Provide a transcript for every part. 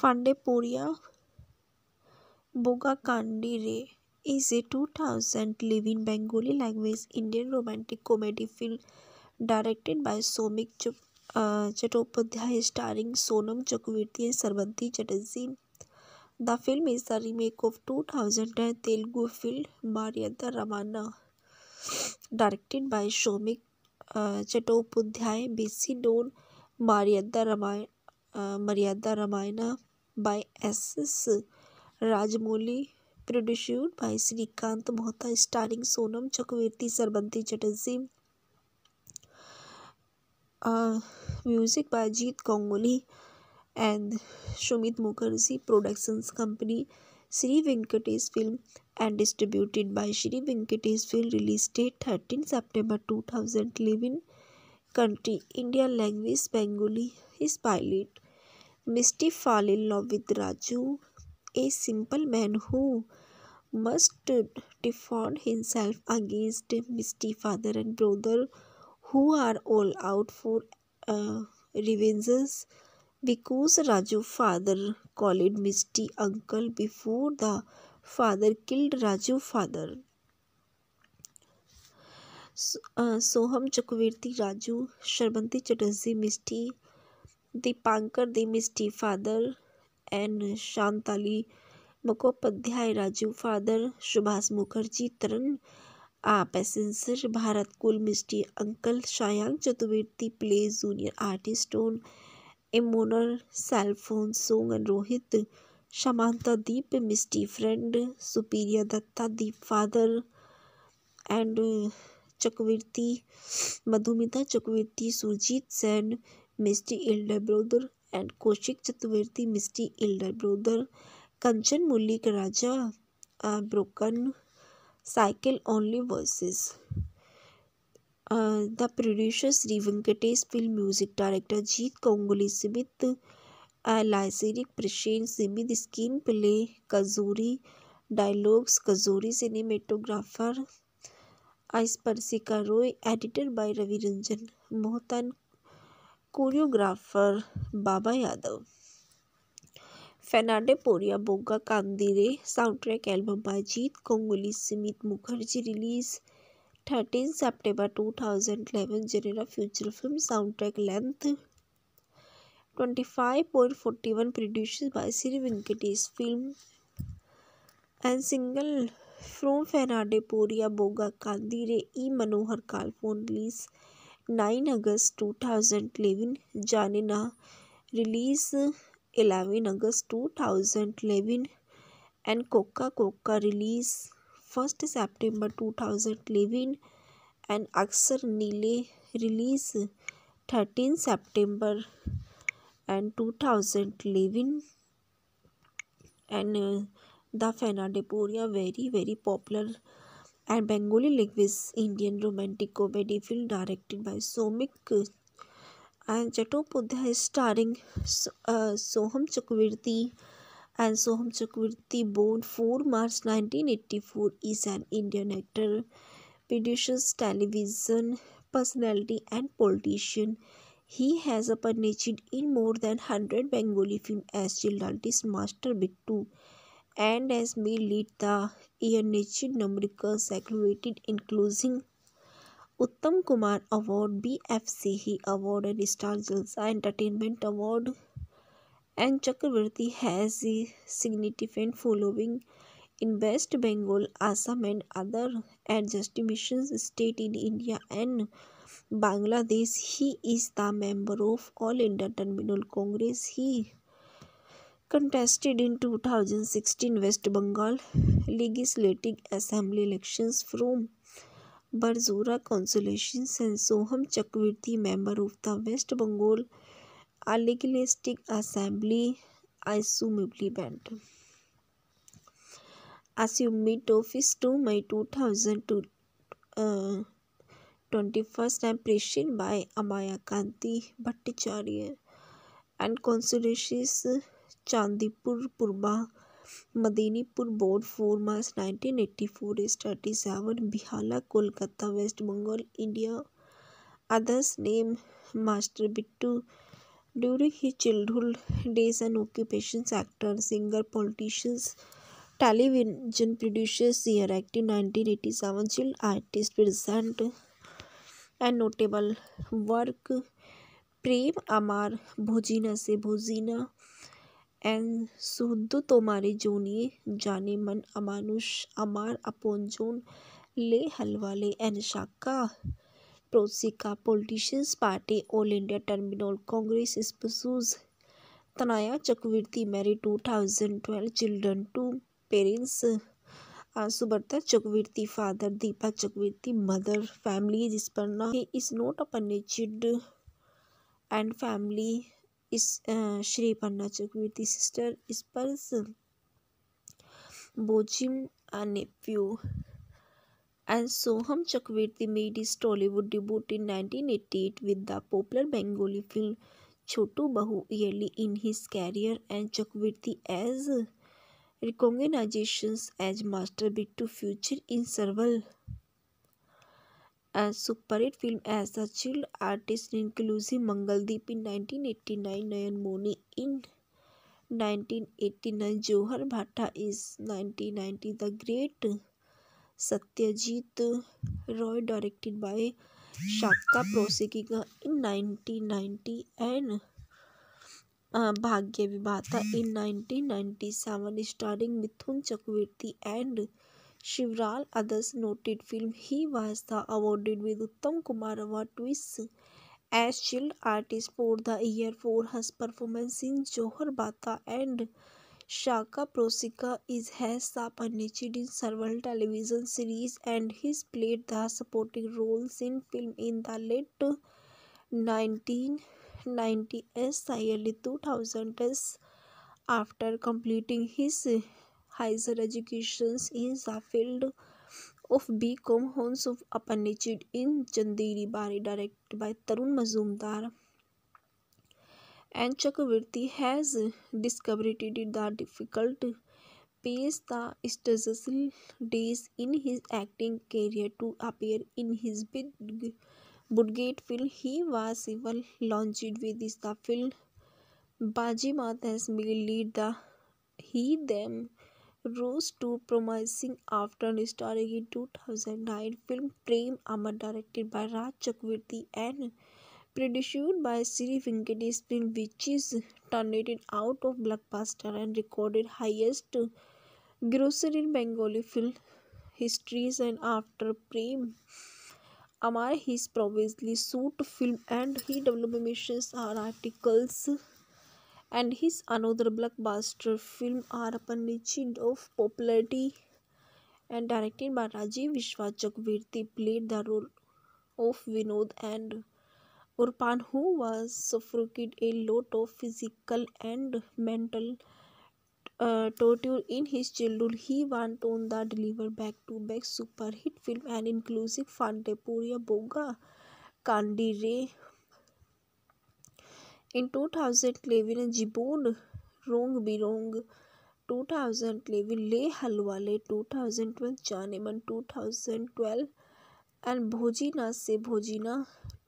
फंडे Poriya Boga Kandire is a two thousand live in Bengali language Indian romantic comedy film directed by Somik Chattopadhyay starring Sonam Chakraborty and Srabanti Chatterjee the film is the remake of two thousand Telugu film Maryada Ramanna directed by Somik Chattopadhyay बेसी done Maryada Ramayan Maryada Ramayana by S.S. Rajamouli, produced by Srikanth Mohta, starring Sonam Chakravarti, Sarbanti Chatterjee. Uh, music by Jeet Ganguly and Shumit Mukherjee Productions Company, Sri Venkatesh Film, and distributed by Sri Venkatesh Film. Release date 13 September 2011. Country India language Bengali is pilot Misti fall in love with Raju a simple man who must defend himself against Misti father and brother who are all out for revenges because Raju father killed Misti uncle before the father killed Raju father Soham Chakraborty Raju Srabanti Chatterjee Misti Dipankar Misti father and शांताली Mukhopadhyay Raju father Subhash Mukherjee तरन आ पैसेंसर भारत कुल मिस्टी uncle शायांग Chaturvedi play junior artist on एमोनर cellphone song and Rohit शमांता Deep Misty friend सुपीरिया Dutta Deep father and Chakraborty Madhumita Chakraborty Surajit Sen Misty elder brother and Kaushik Chaturvedi Misti elder brother Kanchan Mullick Raja broken cycle only versus the producer Shri Venkatesh film music director Jeet कोंगुली सिमित lyricist Prasen Simit screen play कजूरी dialogues कजूरी cinematographer Sparshika Roy editor by Ravi Ranjan मोहतन choreographer Baba Yadav Fande Poriya Bonga sound soundtrack album by Jeet कोंगुली Sumit Mukherjee release 13 September 2011 genre future film soundtrack length 25.41 produce by Shri Venkatesh film and single from Fande Poriya Boga कांदिरे E Manohar call phone release nine August two thousand eleven जाने ना release eleven August two thousand eleven and Coca Coca release first September two thousand eleven and अक्सर नीले release thirteen September and two thousand eleven and the फेनाडेपोरिया very very popular and Bengali language Indian romantic comedy film directed by Somik and Chattopadhyay starring uh, Soham Chakravarti and Soham Chakravarti born 4 March 1984 is an Indian actor, producer, television personality and politician. He has appeared in more than 100 Bengali films as Childalti's master Bittu and as made lead the ये निश्चित numerical secreted including Uttam Kumar award B F C he award and star Jalsha entertainment award and Chakraborty has significant following in waste Bengal Assam and other एडजस्टिमेशन state in India and Bangladesh he is the member of all India Trinamool Congress he contested in 2016 West Bengal Legislative Assembly elections from Barzura Consolations and Soham Chakravarti member of the West Bengal Legislative Assembly assumably banned. Assumed office to May 2002 uh, 21st and preached by Amaya Kanti Bhattacharya and consolations Chandipur Purba Medinipur board four March nineteen eighty four S thirty seven Behala Kolkata waste Bengal India others name master Bittu during he childhood days and occupation actor singer politicians television producers year active nineteen eighty seven child artist present and notable work Prem Amar भोजीना से भोजीना En suhdou tomare joni, janeman amanush amar upon John le halwale and shaka. Prosika Politicians Party All India Terminal Congress is pursues. Tanaya Chakravarti married 2012 children to parents. Subrata Chakraborty father Deepa Chakraborty mother family is पर ना is not upon चिड and family is Shri Panna Chakraborty sister is पर्स बोजिम आने and Soham Chakraborty made is Tollywood debut in nineteen eighty eight with the popular Bengali film छोटू बहू early in his career and Chakraborty as recognition as master bit to future in several and super hit film as the child artist inclusive Mangaldeep in 1989 Nayan Moni in eighty nine Johar भाटा is 1990 the great Satyajit Roy directed by Shakha Proshakha in 1990 and Bhagya विभाता in seven starring Mithun Chakraborty and Several others noted films he was awarded with Uttam Kumar Award twice as Child Artist for the Year for his performance in Johar Bata and Shaka Prosika is has appeared in several television series and he's played the supporting roles in film in the late 1990s early 2000s after completing his Higher education is the field of B.Com Horns of Apprenticeship in Chanderi Bari, directed by Tarun Mazumdar. And Chakravarti has discovered the difficult pace the stressful days in his acting career to appear in his big Budgate film. He was even launched with the film Bajimath as lead the he them rose to promising after starring in 2009 film Prem Amar directed by Raj Chakravarti and produced by Sri Venkatesh film which is turned out of blockbuster and recorded highest grosser in Bengali film histories and after Prem Amar his previously suit film and he developed missions are articles and his another blockbuster film are upon of popularity and directed by Rajiv Vishwachakvirti played the role of Vinod and Urpan who was suffered a lot of physical and mental uh, torture in his childhood. He went on the deliver back-to-back super hit film and inclusive Fantapuria Boga Kandire. In Jibon Rong बिरोंग two thousand eleven ले हलवाले 2012 thousand 2012 and भोजीना से भोजीना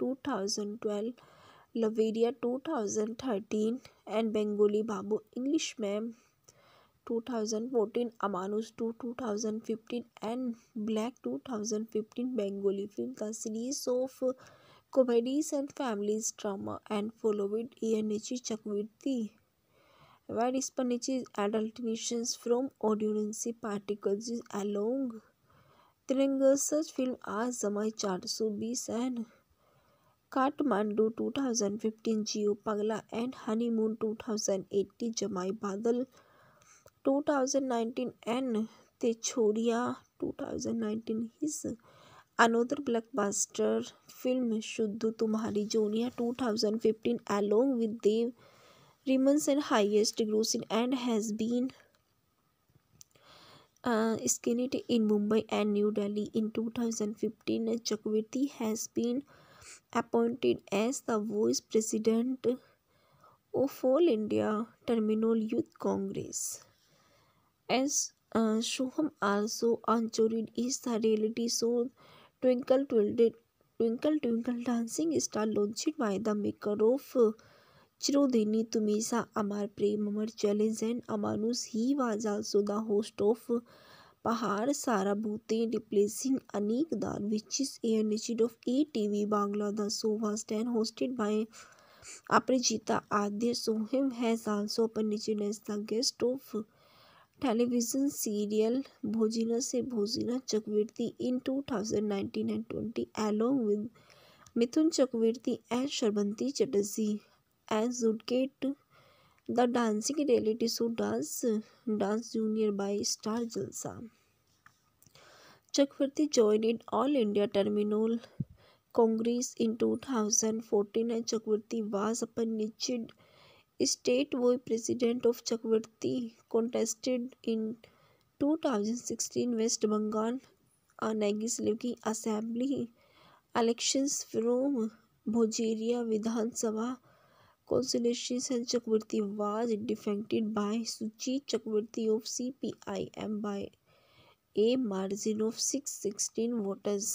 2012 लवेरिया 2013 and Bengali Babu English ma'am 2014 Amanush two 2015 and black 2015 Bengali film का series of comedies and families drama and followed ये नीचे चकवीती वैड इस पर नीचे एडल्टिनेशन from audiences particles is along तिरंग सच फिल्म आ जमाई चार सौ बीस and Kathmandu two thousand fifteen Jio Pagla and honeymoon two thousand eighty Jamai Badal two thousand nineteen and ते छोरिया two thousand nineteen his another blockbuster film शुद्ध तुम्हारी two thousand fifteen along with Dev रिमन and highest grossing and has been screened in Mumbai and new Delhi in two 2015 Chakraborty has been appointed as the vice president of all India Trinamool youth Congress as Soham also anchored is the reality show twinkle twinkle twinkle dancing star launching by the maker of Chirodini तुमीसा Amar Prem Amar challenge and Amanush he was also the host of पहाड़ सारा बूते displacing अनेक दान which is air निशीड of A T V Bangla the so was ten hosted by Aparajita Adhya Soham has also अपन निचिड as the guest of television serial भोजिना से भोजिना Chakraborty in two thousand nineteen and along with Mithun Chakraborty and Srabanti Chatterjee and judged the dancing reality show dance dance junior by star Jalsha Chakraborty join in all India Trinamool Congress in two thousand fourteen and Chakraborty was upon निचिड state वो president of Chakraborty contested in 2016 waste Bengal नैगी सिलिव की assembly elections from भोजेरिया Vidhan Sabha consolation सेल Chakraborty was defeated by Sujit Chakraborty of C P I M by a margin of six sixteen voters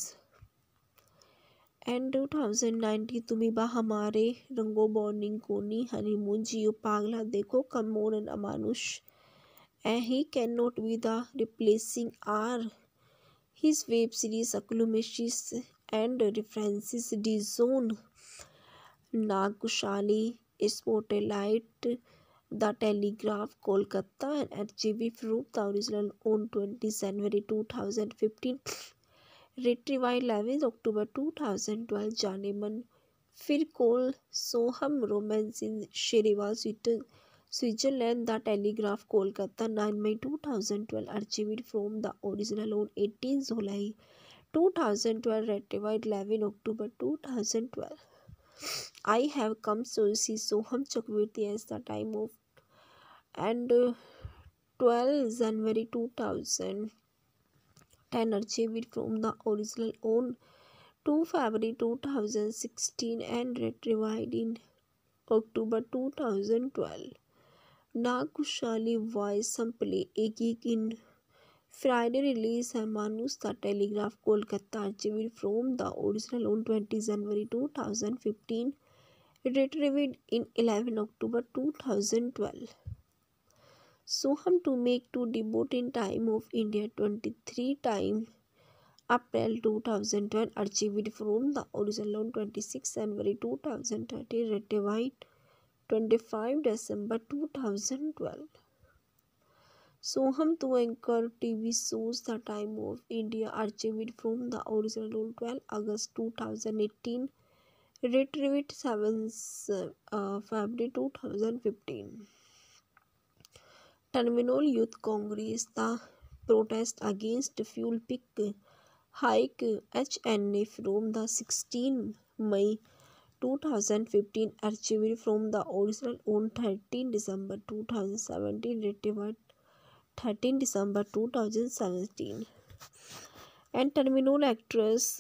and two thousand nineteen तुम्हें बा हमारे रंगो burning कोनी हनीमून जियो पागला देखो कमोर and Amanush A he can not be the replacing are his web series अक्लूमेशीज and references डिजोन नागुशाली spotlight the Telegraph Kolkata and G B फ्रूप the original on twenty January two thousand fifteen retrieved eleventh October two thousand twelve जाने मन फिर कोल Soham romance in स्विट Switzerland the Telegraph Kolkata nine May two thousand twelve archived from the original on eighteen July two thousand twelve retrieved eleven October two thousand twelve I have come so see Soham Chakraborty as the time of and twelve January two thousand energy bill from the original on 2 February 2016 and retrieved in October 2012. Nag Kushali voice sample एक एक in Friday release है Manush the Telegraph Kolkata archived from the original on 20 January 2015 retrieved in 11 October 2012. Soham to make two debut in time of India 23 time April 2010 achieved from the original 26 January 2013 ratified 25 December 2012. Soham to anchor TV shows the time of India achieved from the original 12 August 2018 retrieved 7 uh, February 2015. Trinamool youth Congress का protest against fuel pick hike H N A from the sixteen May two thousand fifteen achieve from the original on thirteen December two thousand 2017 retrieved thirteen December two thousand 2017 and Trinamool actress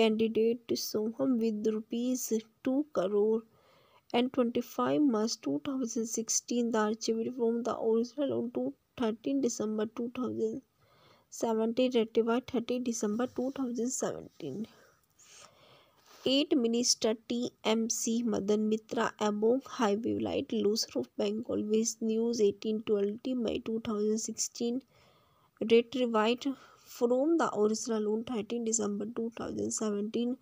candidate Soham with rupees two crore and 25 March 2016 the achieved from the original on 13 December 2017 ratified 30 December 2017. 8 Minister TMC Madan Mitra among high light loose roof Bengal Waste News 18 20 May 2016 retrieved from the original on 13 December 2017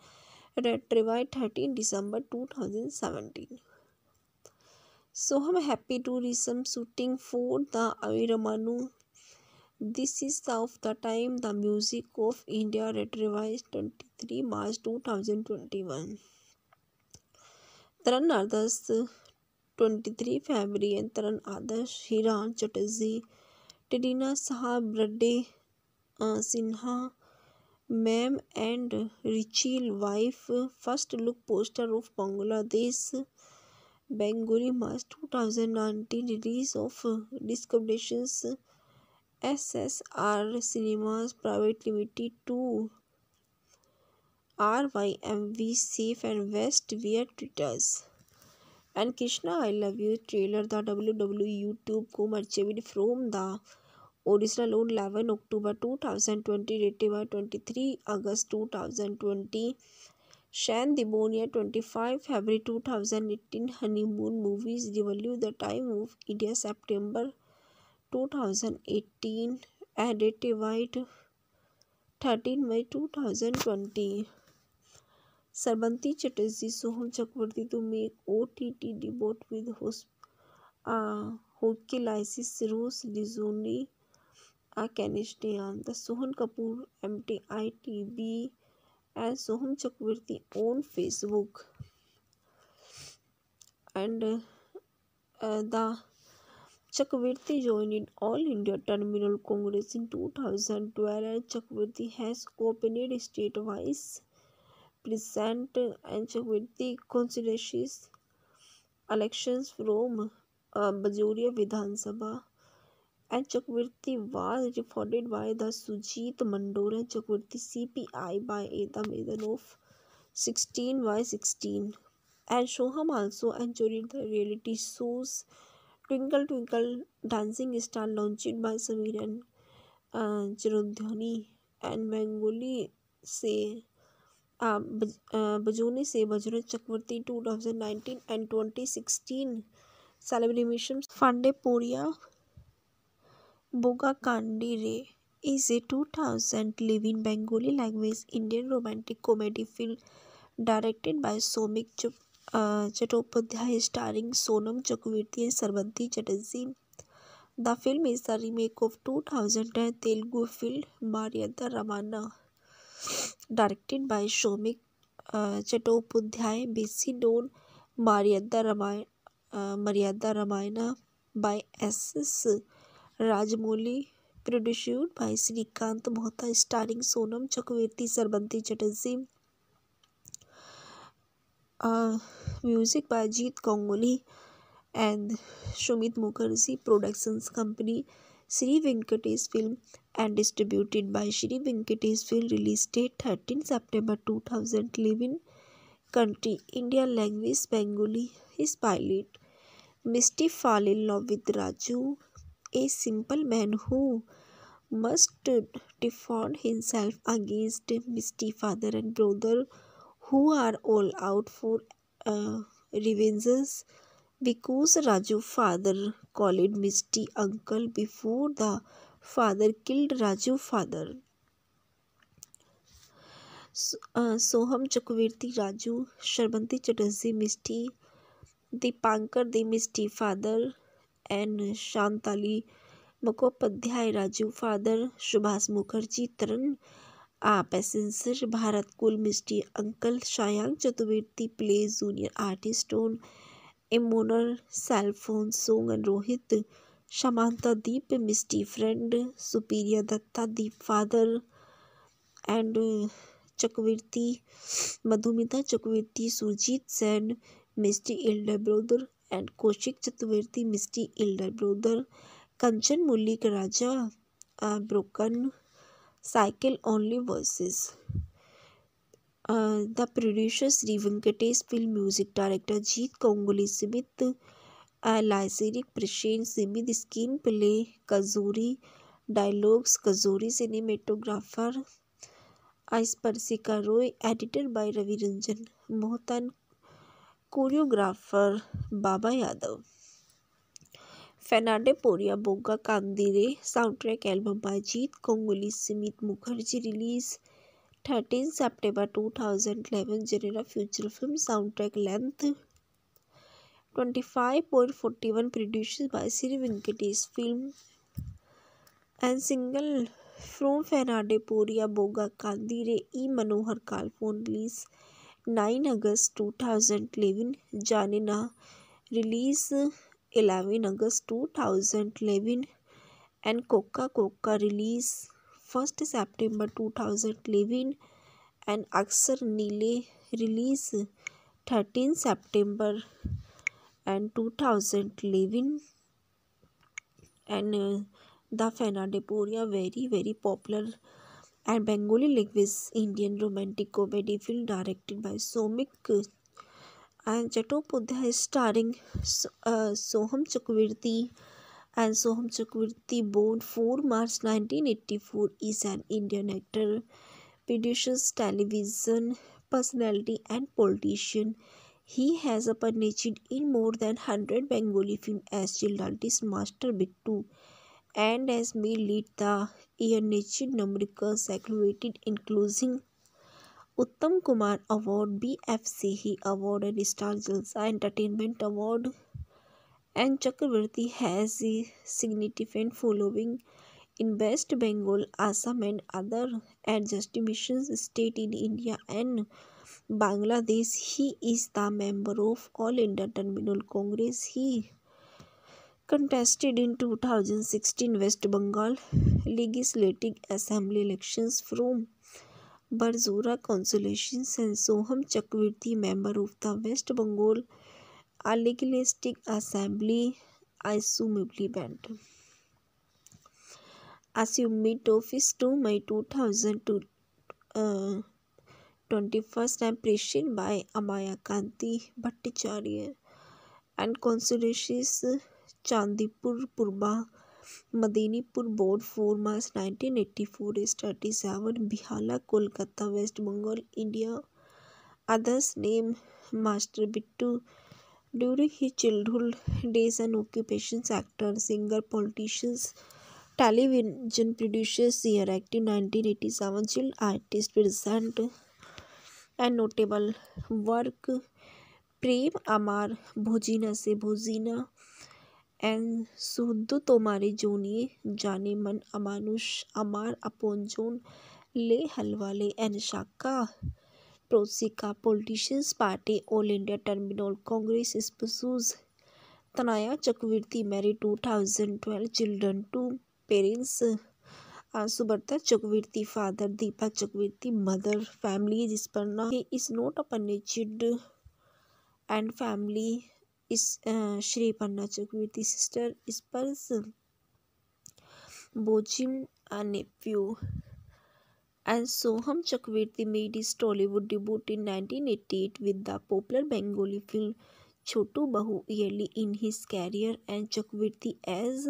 रेट्री by thirteen December two thousand seventeen so i'm happy to resume shooting for the aviramanu this is of the time the music of india revised 23 march 2021 Taran Adarsh 23 February and Taran Adarsh Hiran Chatterjee टिडीना साहब ब्रडे Sinha ma'am and रिचिल wife first look poster of Bangladesh बेंगुरी March 2019 release of डिस्कवडेशंस S S R cinemas private limited to R Y M V safe and west wear Twitters and Krishna I love you trailer the W W YouTube को मर्चेबल from the Odisha लोन eleven October two thousand twenty डेटे bye twenty three August two thousand twenty शैन दिबोनिया twenty five February two thousand eighteen moon movies दिवल्यू the time of India September two thousand eighteen added white thirteen May two thousand twenty Srabanti Chatterjee Soham Chakraborty to make O T T debut with हो होके लाइसिस रोस डिजोनी I can stay on. The Sohan Kapoor MTITB and Soham Chakraborty on Facebook and uh, uh, the Chakraborty joined All India Terminal Congress in 2012 and Chakraborty has cooperated state-wise present and Chakraborty considers elections from uh, Bajoria Vidhan Sabha and Chakraborty was refunded by the Sujit Mandore and Chakraborty C P I by a the मेदन of sixteen by sixteen and Soham also and चोरी the reality shows twinkle twinkle dancing star launched by Sameer and चिरुद्योनी and मैंगोली से बजोनी uh, uh, से बजरे Chakraborty two thousand nineteen and twenty sixteen celebration Fande Poriya Boga Bogakandi Re is a two thousand live in Bengali language Indian romantic comedy film directed by Somik Chattopadhyay starring Sonam Chakraborty and Srabanti Chatterjee the film is the remake of two thousand Telugu film Maryada रवाना directed by Somik Chattopadhyay BC done Maryada Ramayan Maryada Ramayan by S S Rajamouli produced by Shrikant Mohta starring Sonam Chakraborty Srabanti Chatterjee music by Jeet Ganguly and Sumit Mukherjee productions company Shri Venkatesh film and distributed by Shri Venkatesh film release date thirteen September two thousand eleven country India language Bengali is pilot Misty fall in love with Raju a simple man who must defend himself against misty father and brother who are all out for uh, revenges because Raju father called Misty uncle before the father killed Raju father. Soham uh, Raju Raju Srabanti Misty the Dipankar the Misty Father. N शांताली Mukhopadhyay Rajiv father Subhash Mukherjee तरन आ पैसेंसर भारत कुल मिस्टी uncle शायांग Chaturvedi play junior artist on एमोनर cellphone song and Rohit शमांता Deep Misty friend सुपीरिया Dutta Deep father and Chakraborty Madhumita Chakraborty Surajit Sen Misty elder brother and Kaushik Chaturvedi Misty elder brother Kanchan Mullick Raja broken cycle only versus the producer Shri Venkatesh film music director Jeet कोंगुली सिमित लाइसेरिक प्रशेन सिमित screen play कजूरी dialogues कजूरी cinematographer आई स्पर्सिका Roy editor by Ravi Ranjan मोहतन choreographer Baba Yadav Fande Poriya Boga कांदिरे soundtrack album by Jeet कोंगुली Sumit Mukherjee release 13 September 2011 genre future film soundtrack length 25.41 produce by Shri Venkatesh film and single from Fande Poriya Boga कांदिरे E Manohar call phone release nine August two thousand eleven जाने ना release eleven August two thousand eleven and Coca Coca release first September two thousand eleven and अक्सर नीले release thirteen September and two thousand eleven and the फेना डेपोरिया very very popular and Bengali language Indian romantic comedy film directed by Somik and Chattopadhyay starring uh, Soham Chakravarti and Soham Chakravarti born 4 March 1984 is an Indian actor, producer, television personality and politician. He has appeared in more than 100 Bengali films as Childalti's master Bittu and has made lead the year Nichid Namrika circulated including Uttam Kumar Award, BFCE Award and Star Jalsa Entertainment Award and Chakravarti has a significant following in West Bengal, Assam and other adjustments state in India and Bangladesh. He is the member of All India Terminal Congress. He contested in 2016 West Bengal Legislative Assembly elections from Barzura consolation and Soham Chakravarti member of the West Bengal Legislative Assembly assumably banned. Assumed office to May 2002 uh, 21st impression by Amaya Kanti Bhattacharya and consolations Chandipur Purba Medinipur board four March nineteen eighty four S thirty seven Behala Kolkata waste Bengal India others name master Bittu during he चिल्ड्रुल days and occupation actor singer politicians television producers year active nineteen eighty seven child artist present and notable work Prem Amar भोजीना से भोजीना En tomare joni janeman amanush amar aponjon le halwale and shaka. Prosika Politicians Party All India Terminal Congress Species Tanaya Chakravarti married 2012 children to parents Subrata Chakravarti father Deepa Chakravarti mother family Jisparna is not a punished and family is Shri Panna Chakraborty sister is पर्स बोजिम nephew and Soham Chakraborty made is Tollywood debut in nineteen eighty eight with the popular Bengali film छोटू बहू early in his career and Chakraborty as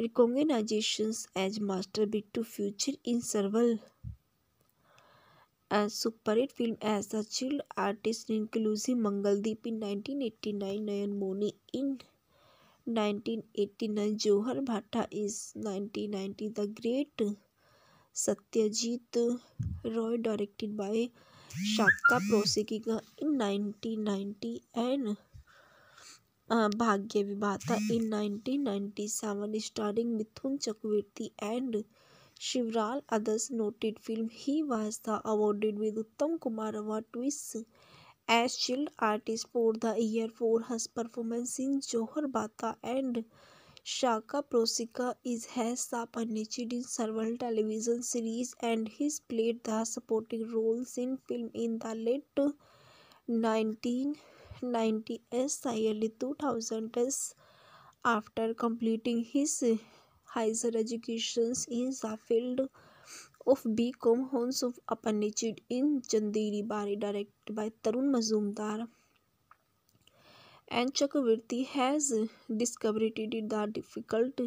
recognition as master bit to future in several hit film as the child artist Mangaldeep in 1989 Nayan Moni in 1989 Jowar Bhata is 1990 the great Satyajit Roy directed by Shakha प्रोसेकिका in 1990 and Bhagya विभाता in 1997 starring Mithun Chakraborty and Shivral others noted film he was the awarded with Uttam Kumar Award twice as Child Artist for the year for his performance in Johar Bata and Shaka Prosika is has appeared in several television series and he's played the supporting roles in film in the late 1990s early 2000s after completing his higher education in the field of B.Com Horns of Apprenticeship in Chandiri Bari directed by Tarun Mazumdar and Chakravarti has discovered the difficult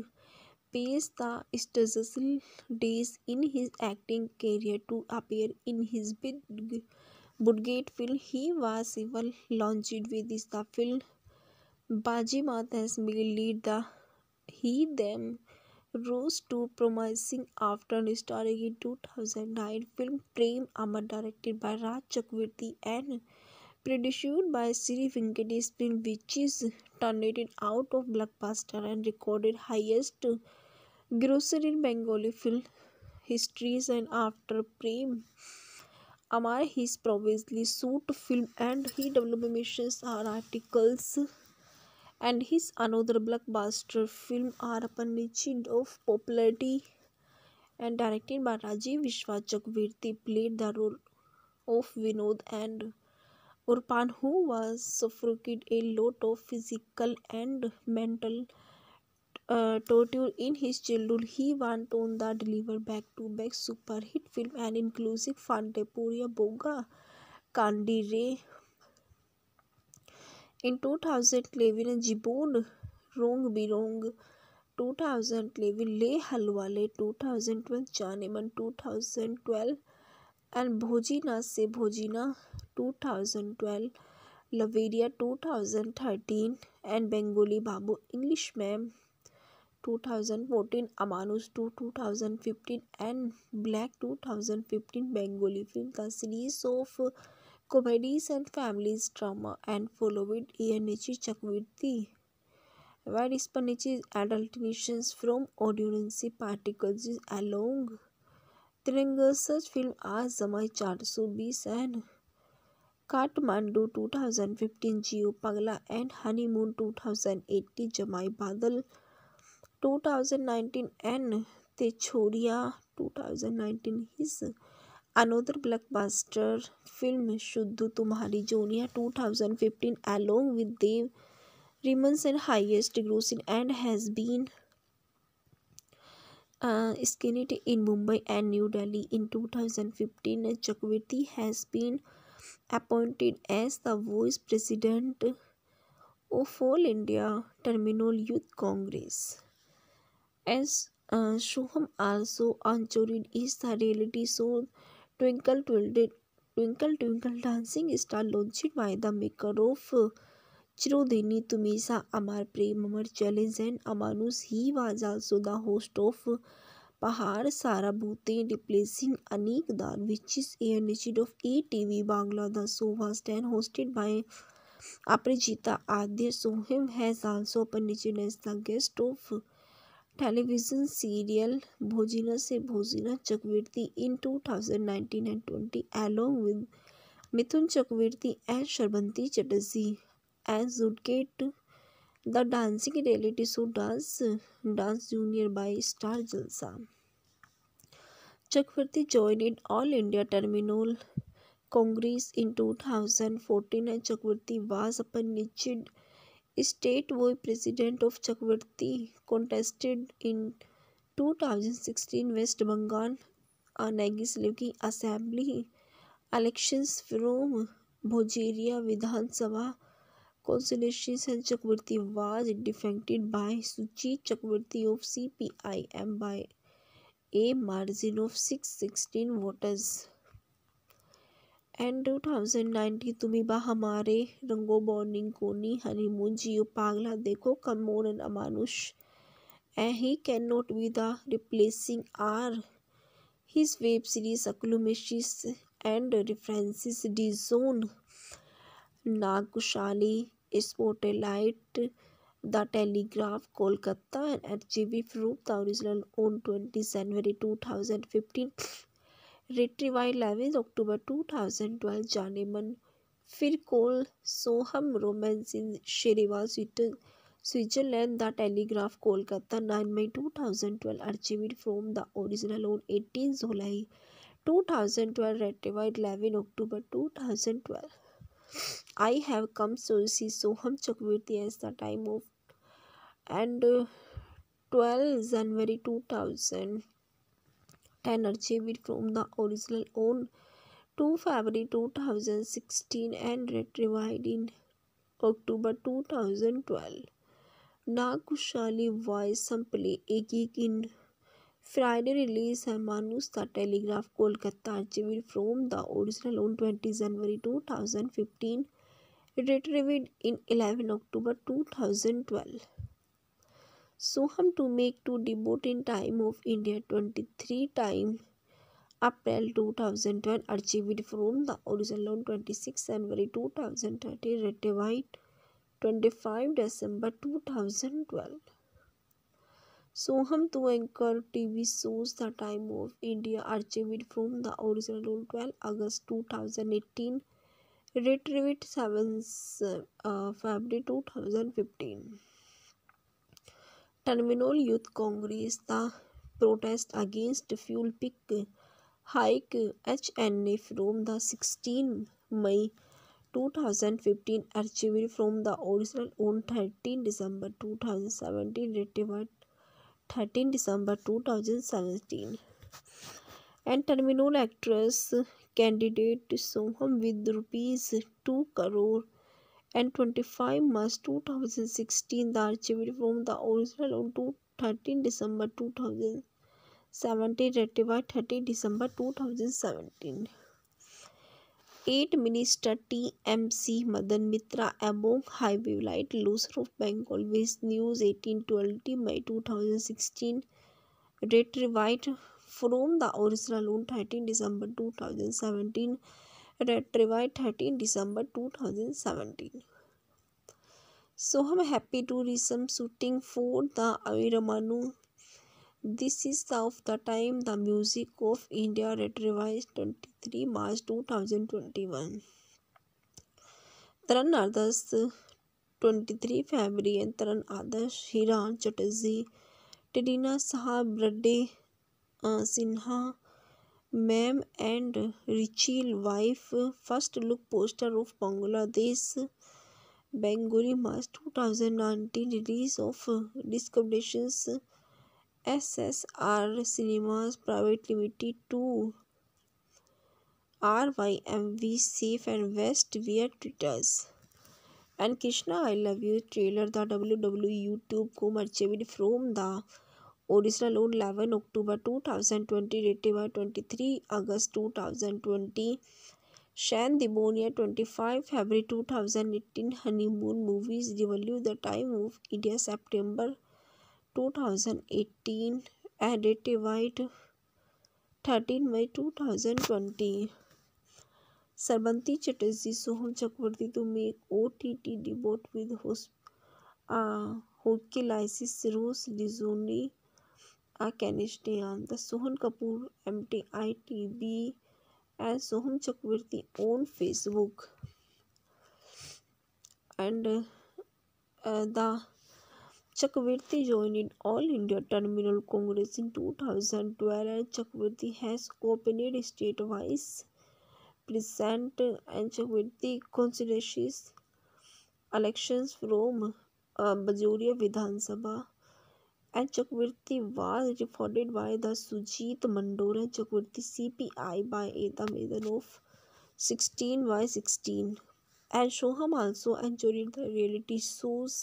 pace the stressful days in his acting career to appear in his big Budgate film he was even launched with the film Bajimath has lead the he them rose to promising after starring in 2009 film Prem Amar directed by Raj Chakravarti and produced by Sri Film, which is turned out of blockbuster and recorded highest grosser in Bengali film histories and after Prem Amar his previously shoot film and he developed missions are articles and his another blockbuster film are upon the of popularity and directed by Rajiv Vishwachakravirti played the role of Vinod and Urpan who was suffered a lot of physical and mental uh, torture in his childhood. He went on to deliver back-to-back super hit film and inclusive Fantapuria Boga, Kandire In Jibon Rong बिरोंग two thousand eleven ले हलवाले 2012 thousand 2012 and भोजीना से भोजीना 2012 लवेरिया 2013 and Bengali Babu English ma'am 2014 Amanush two 2015 and black 2015 Bengali film का series of comedies and families drama and followed Ianichi Chakravarti. Where Ispanichi adulterations from audience particles along Telangana such film as Zamai 420 and Kathmandu 2015 Jiyo Pagla and honeymoon 2018 Jamai Badal 2019 and Techoria 2019 his another blockbuster film शुद्ध तुम्हारी जोनिया fifteen along with Dev रिमन्स and highest grossing and has been स्किनिट in Mumbai and new Delhi in two thousand fifteen Chakraborty has been appointed as the vice president of all India Trinamool youth Congress as Soham also anchored is the reality show twinkle twinkle twinkle twinkle dancing star launched by the maker of Chirodini Tumisa Amar Prem Amar Challenge and Amanus he was also the host of Pahar Sara Bhute replacing Anik Dan which is a initiative of ATV Bangla the show was then hosted by Aprajita Adya Sohim has also appeared as the guest of television serial भोजिना से भोजिना Chakraborty in two thousand nineteen and twenty along with Mithun Chakraborty and Srabanti Chatterjee and judged the dancing reality show dance dance junior by star Jalsha Chakraborty join all India Trinamool Congress in two thousand fourteen and Chakraborty was upon निचिड state वो president of Chakraborty contested in two thousand sixteen waste Bengal नैगीसलिव की assembly elections from Bajoria Vidhan Sabha consolation सन Chakraborty was defeated by सुची Chakraborty of C P I M by a margin of six sixteen voters and two thousand nineteen तुम्हें बा हमारे रंगो burning कोनी honeymoon जियो पागला देखो कमोर and Amanush A he can not be the replacing are his web series अक्लूमेशिस एंड रिफ्रेंसिस डिजोन नागुशाली spotlight the Telegraph Kolkata and H G B फ्रूप the original on twenty January two thousand fifteen retrieved by eleventh October two thousand twelve जाने मन फिर कोल Soham romance in शेरेवा Switzerland the Telegraph Kolkata nine May two thousand twelve archived from the original on eighteen July two thousand twelve retrieved eleven October two thousand twelve I have come so see Soham Chakraborty as the time of and twelve January two thousand energy bid from the original on 2 February 2016 and retrieved in October 2012. Nakushali voice sample एक एक in Friday release है Manush the Telegraph Kolkata archived from the original on 20 January 2015 retrieved in 11 October 2012. Soham to make to debut in Time of India 23 time April 2012 achieved from the original 26 January 2013 retrieved 25 December 2012. Soham to anchor TV shows The Time of India archived from the original 12 August 2018 retrieved 7 uh, February 2015. Trinamool youth Congress का protest against fuel pick hike H N A from the sixteen May two thousand fifteen archived from the original on thirteen December two thousand 2017 retrieved thirteen December two thousand 2017 and Trinamool actress candidate Soham with rupees two crore and 25 March 2016 The achieved from the original on 13 December 2017 ratified 30 December 2017. Eight Minister T M C Madan Mitra among high light loser of Bengal with News eighteen twenty May two thousand sixteen, retrieved from the original on thirteen December two thousand seventeen. Retrieved by thirteen December two thousand seventeen so i'm happy to resume shooting for the airamanu this is of the time the music of india revised 23 march 2021 Taran Adarsh 23 February and Taran Adarsh Hiran Chatterjee टिडीना साहब रड्डे Sinha ma'am and रिचिल wife first look poster of Bangladesh Bengali March 2019 release of डिस्कवडेशंस S S R cinemas private limited to R Y M V safe and west wear Twitters and Krishna I love you trailer the W W YouTube को मर्चेबल from the original on eleven October two thousand twenty dated by twenty three August two thousand twenty शैन दिबोनिया twenty five February two thousand eighteen honeymoon movies रिवल्यू the time of India September two thousand eighteen dated वाइट thirteen May two thousand twenty Srabanti Chatterjee Soham Chakraborty to make O T T debut with host होके लाइसिस रोस डिजोनी a Kenishthian. The Sohan Kapoor MTITB and Soham Chakraborty on Facebook and uh, uh, the chakravarti joined All India Terminal Congress in 2012 and Chakraborty has campaigned state-wise present and chakravarti considers elections from uh, Bajoria Vidhan Sabha. And Chakraborty was refunded by the Sujit Mandore and Chakraborty C P I by a the मेदन of sixteen by sixteen and Soham also and चोरी the reality shows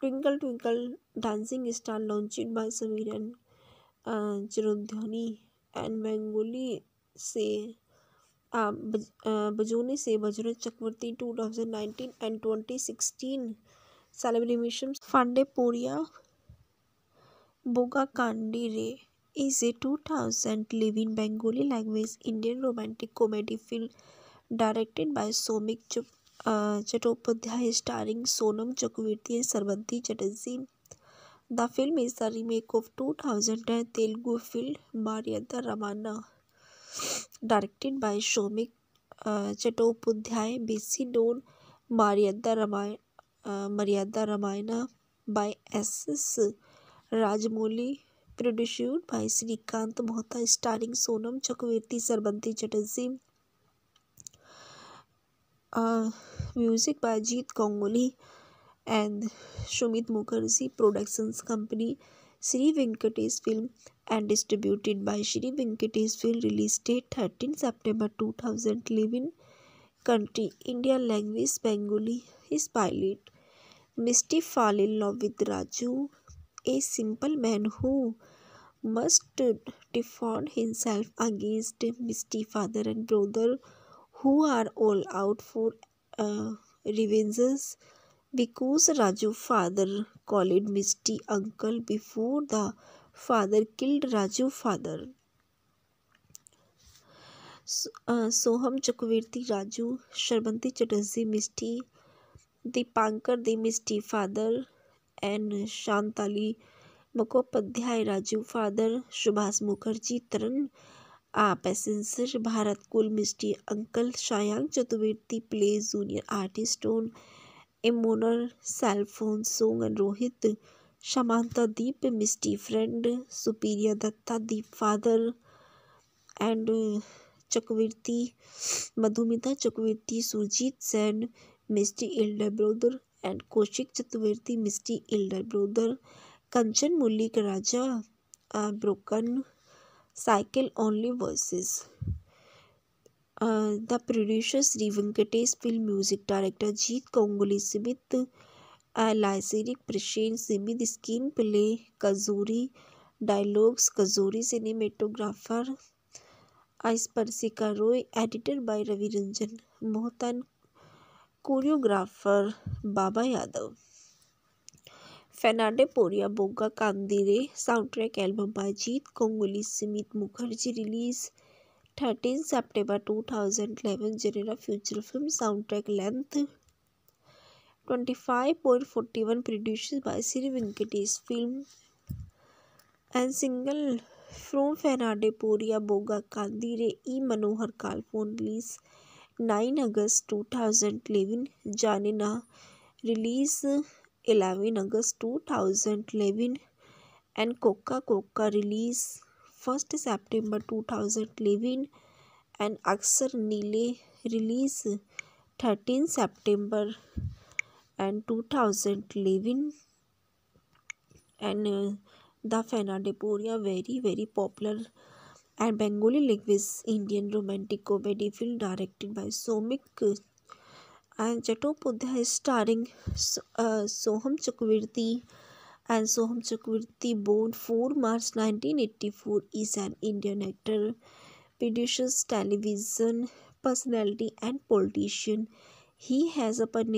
twinkle twinkle dancing star launching by Samir N चिरुद्धनी and Bengali से बजोनी से बजुर Chakraborty two thousand nineteen and twenty sixteen celebration Fande Poriya Bogakandi Re is a thousand live in Bengali language Indian romantic comedy film directed by Somik Chattopadhyay starring Sonam Chakraborty and Srabanti Chatterjee the film is the remake of two thousand Telugu film Maryada Ramana directed by Shomik Chattopadhyay based on Maryada Ramaya Maryada Ramayan by S S Rajamouli produced भाई Shrikant Mohta starring Sonam Chakraborty Srabanti Chatterjee music by Jeet Ganguly and Sumit Mukherjee productions company Shri Venkatesh film and distributed by Shri Venkatesh film release date thirteen September two thousand eleven country India language Bengali is pilot Misty fall in love with Raju a simple man who must defend himself against misty father and brother who are all out for uh, revenges because Raju father called Misty uncle before the father killed Raju father. Soham uh, Raju Raju Srabanti Misty the Pankar, the Misty Father. N शांताली Mukhopadhyay Rajiv father Subhash Mukherjee तरन आ पैसेंसर भारत कुल मिस्टी uncle शायांग Chaturvedi play junior आर्टिस्टोन इमोनर cellphone song and Rohit शमांता Deep Misty friend सुपीरिया Dutta Deep father and Chakraborty Madhumita Chakraborty Surjit Sen Misty elder brother and Kaushik Chaturvedi Misty elder brother Kanchan Mullick Raja broken cycle only versus the producer Shri Venkatesh film music director Jeet कोंगुली सिमित लाइसेरिक प्रशेन सिमित screen play कजूरी dialogues कजूरी cinematographer आई स्पर्सिका Roy edited by Ravi Ranjan मोहतन choreographer Baba Yadav Fande Poriya Boga कांदिरे soundtrack album by Jeet कोंगुली Sumit Mukherjee release thirteen September 2011 genre future film soundtrack length 25.41 produce by Shri Venkatesh film and single from Fande Poriya Boga कांदिरे E Manohar phone release nine August two thousand eleven जानिना release eleven August two thousand eleven and Coca Coca release first September two thousand eleven and अक्सर नीले release thirteen September and two thousand eleven and the फेनाडेपोरिया very very popular and Bengali Linguist Indian romantic comedy film directed by Somik and Chattopadhyay starring uh, Soham Chakravarti and Soham Chakravarti born 4 March 1984 is an Indian actor, producer, television personality and politician. He has appeared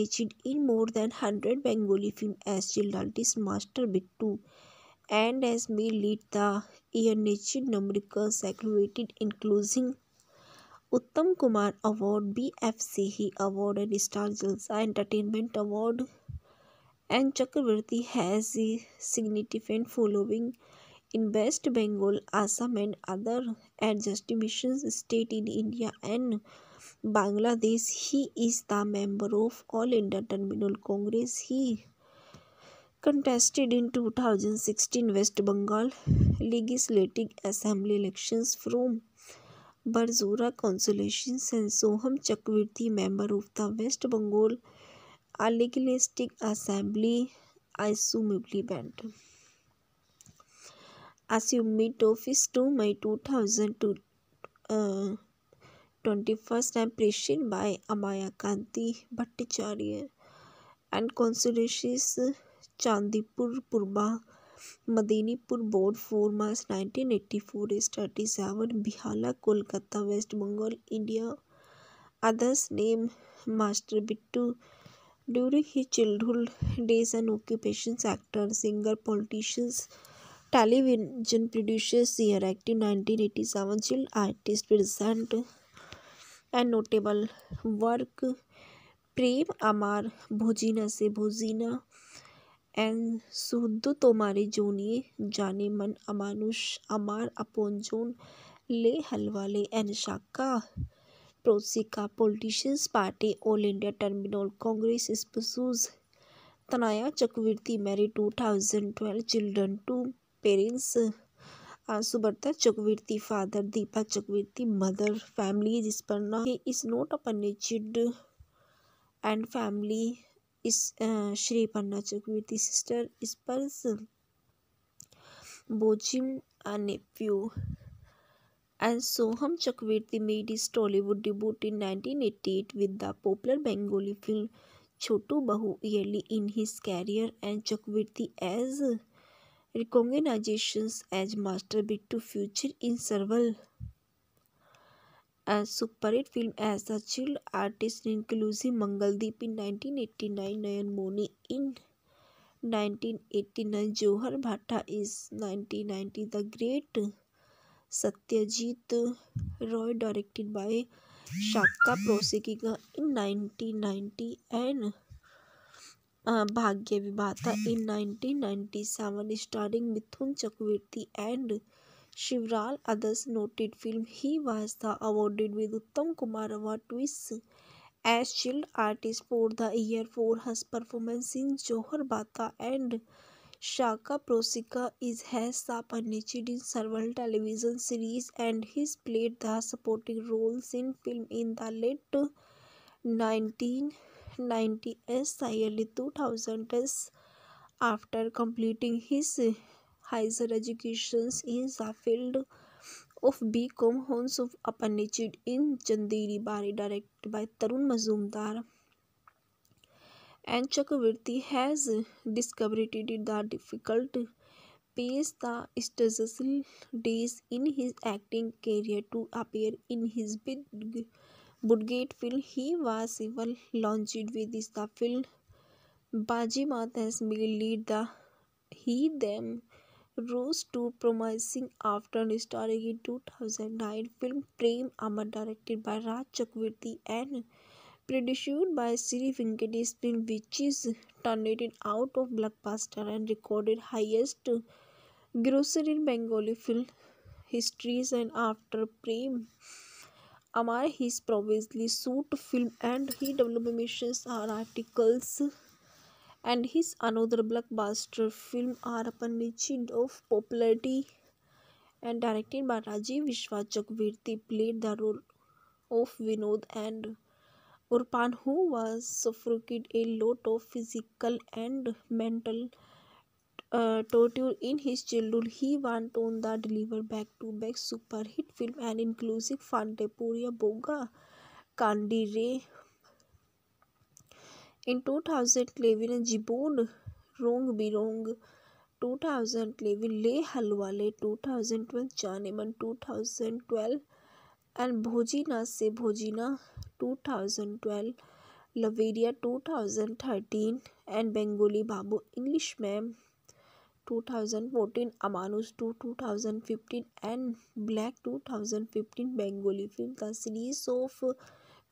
in more than 100 Bengali films as Childantis Master Bittu and as may lead the yearnichi numerical circulated including Uttam Kumar Award, BFCE Award and Star Jalsa Entertainment Award and Chakravarti has a significant following in West Bengal, Assam and other adjustments state in India and Bangladesh. He is the member of All India Terminal Congress. He contested in 2016 West Bengal Legislative Assembly elections from Barzura Consolation and Soham Chakravarti member of the West Bengal Legislative Assembly assumably banned. Assumed office to May 2002 uh, 21st impression by Amaya Kanti Bhattacharya and consolations Chandipur Purba Medinipur board four March nineteen eighty four is thirty seven Behala Kolkata waste Bengal India others name master Bittu during he चिल्ड्रुल days and occupation actor singer politicians television producer सीयर active nineteen eighty seven child artist present and notable work Prem Amar भोजीना से भोजीना "En Sudu Tomare Joni Janeman Amar Aponjon Le Halwale and Shaka Proseka Politicians Party All India Terminal Congress Spouses Tanaya Chakravarti married 2012 children to parents Subrata Chakraborty father Deepa Chakraborty mother family is पर ना is not अपनेचिड and family is Shri Panna Chakraborty sister इस पर बोजिम nephew and Soham Chakraborty made his Tollywood debut in nineteen eighty eight with the popular Bengali film छोटू बहू early in his career and Chakraborty as recognition as master bit to future in several and superhit film as a child artist inclusive Mangaldeep in 1989 Nayan Moni in 1989 जोहर भाटा is 1990 the great Satyajit Roy directed by Shakha Proshakha in 1990 and Bhagya विभाता in seven starring Mithun Chakraborty and Shivral, others noted film. He was the awarded with Uttam Kumar Award twice as Child Artist for the year for his performance in Johar Bata and Shaka Prosika is has appeared in several television series and he's played the supporting roles in film in the late 1990s early 2000s after completing his higher education in the field of B.Com Horns of Apprenticeship in Chanderi Bari, directed by Tarun Mazumdar. And Chakravarti has discovered the difficult pace the stressful days in his acting career to appear in his big Budgate film. He was even launched with the film Baji Math as lead the he them rose to promising after starring in 2009 film Prem Amar directed by Raj Chakravarti and produced by Sri Venkatesh film which is turned out of blockbuster and recorded highest grosser in Bengali film histories and after Prem Amar his previously shoot film and he developed missions are articles and his another blockbuster film are upon the chin of popularity and directed by Rajiv Vishwachakvirti played the role of Vinod and Urpan who was suffered a lot of physical and mental uh, torture in his childhood. He went on the deliver back to back super hit film and inclusive Fantapuria Boga Kandi Ray In 2011, Gibbon Wrong Belong 2011, Le Halwale 2012, Janeman 2012 and Bhojina Se Bhojina 2012, Laveria 2013 and Bengali Babu English Ma'am 2014 Amanush two two thousand fifteen and black two thousand fifteen Bengali film का series of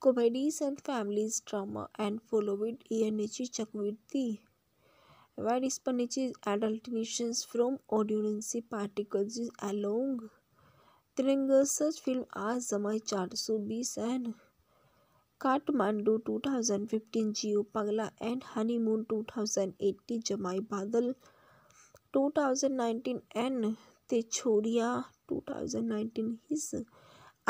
comedies and families drama and followed with year नीचे चकवीर्ती वैड इस पर नीचे adulterations from ऑडियोडेंसी particles is along Tiranga such film आज जमा चार सौ बीस and Kathmandu two thousand fifteen Jio Pagla and honeymoon two thousand eighteen Jamai Badal two thousand nineteen and तेछोरिया two thousand nineteen his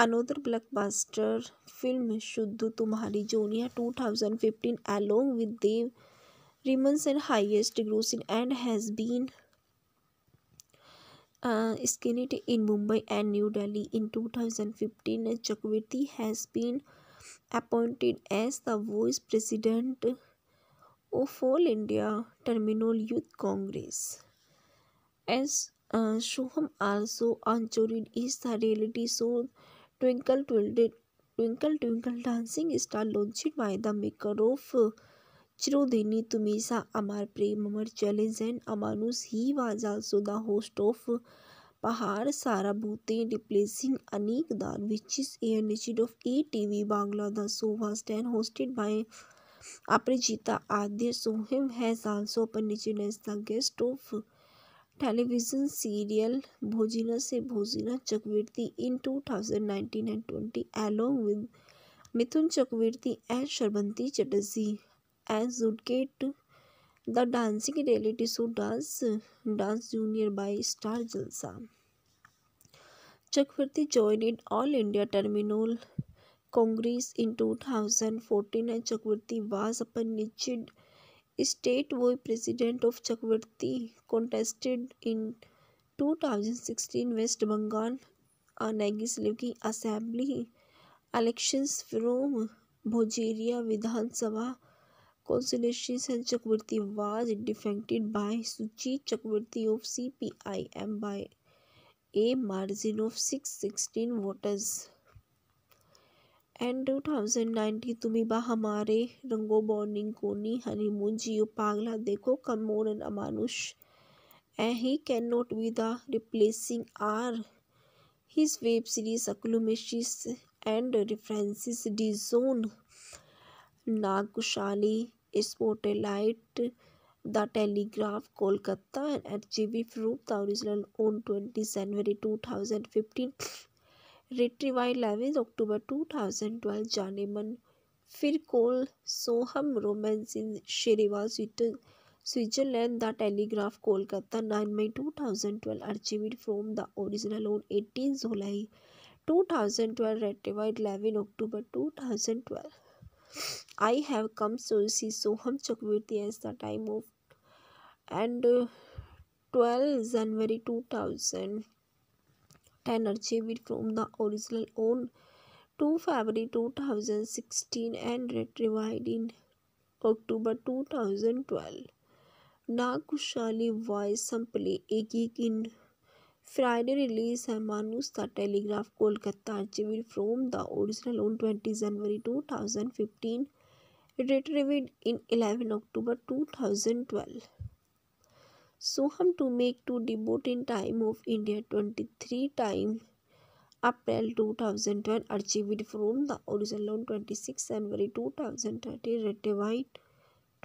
another blockbuster film शुद्ध तुम्हारी junior fifteen along with Dev रिमन्स and highest grossing and has been screened in Mumbai and new Delhi in two thousand fifteen Chakraborty has been appointed as the vice president of all India Trinamool youth Congress as Soham also anchored is the reality show twinkle twinkle twinkle dancing star launched by the maker of Chirodini तुमिसा Amar Prem Amar challenge and Amanush he was also the host of पहाड़ सारा भूते replacing अनेक दान which is a निचिड of A T V Bangla the show was ten hosted by Aparajita Adhya Soham has also अपनिचिड as the television serial भोजिना से भोजिना Chakraborty in two thousand nineteen and twenty along with Mithun Chakraborty and Srabanti Chatterjee and judged the dancing reality show dance dance junior by star Jalsha Chakraborty join in all India Trinamool Congress in two thousand fourteen and Chakraborty was upon निचिड state वो president of Chakraborty contested in 2016 waste Bengal नैगी सिलिव की assembly elections from भोजेरिया Vidhan Sabha कॉन्सुलेशन and Chakraborty was defeated by सुची Chakraborty of C P I M by a margin of six sixteen voters and two thousand nineteen बा हमारे रंगो burning कोनी honeymoon जियो पागला देखो कमोर and Amanush A he can not be the replacing are his web series अक्लूमेशिस and references डिजोन नागुशाली spotlight the Telegraph Kolkata and जी वी फ्रूप the original on twenty January two thousand fifteen retrieved eleventh October two thousand twelve जाने मन फिर कोल Soham romance in स्विट Switzerland the Telegraph Kolkata nine May two thousand twelve archived from the original on eighteen July two thousand twelve retrieved eleven October two thousand twelve I have come so see Soham Chakraborty as the time of and twelve January two thousand energy from the original on 2 February 2016 and retrieved in October 2012. Nakushali was simply a gig in Friday release है मानूस the Telegraph Kolkata archived from the original on 20 January 2015 retrieved in 11 October 2012 Soham to make to debut in Time of India 23 time April 2012 achieved from the original 26 January 2013 ratified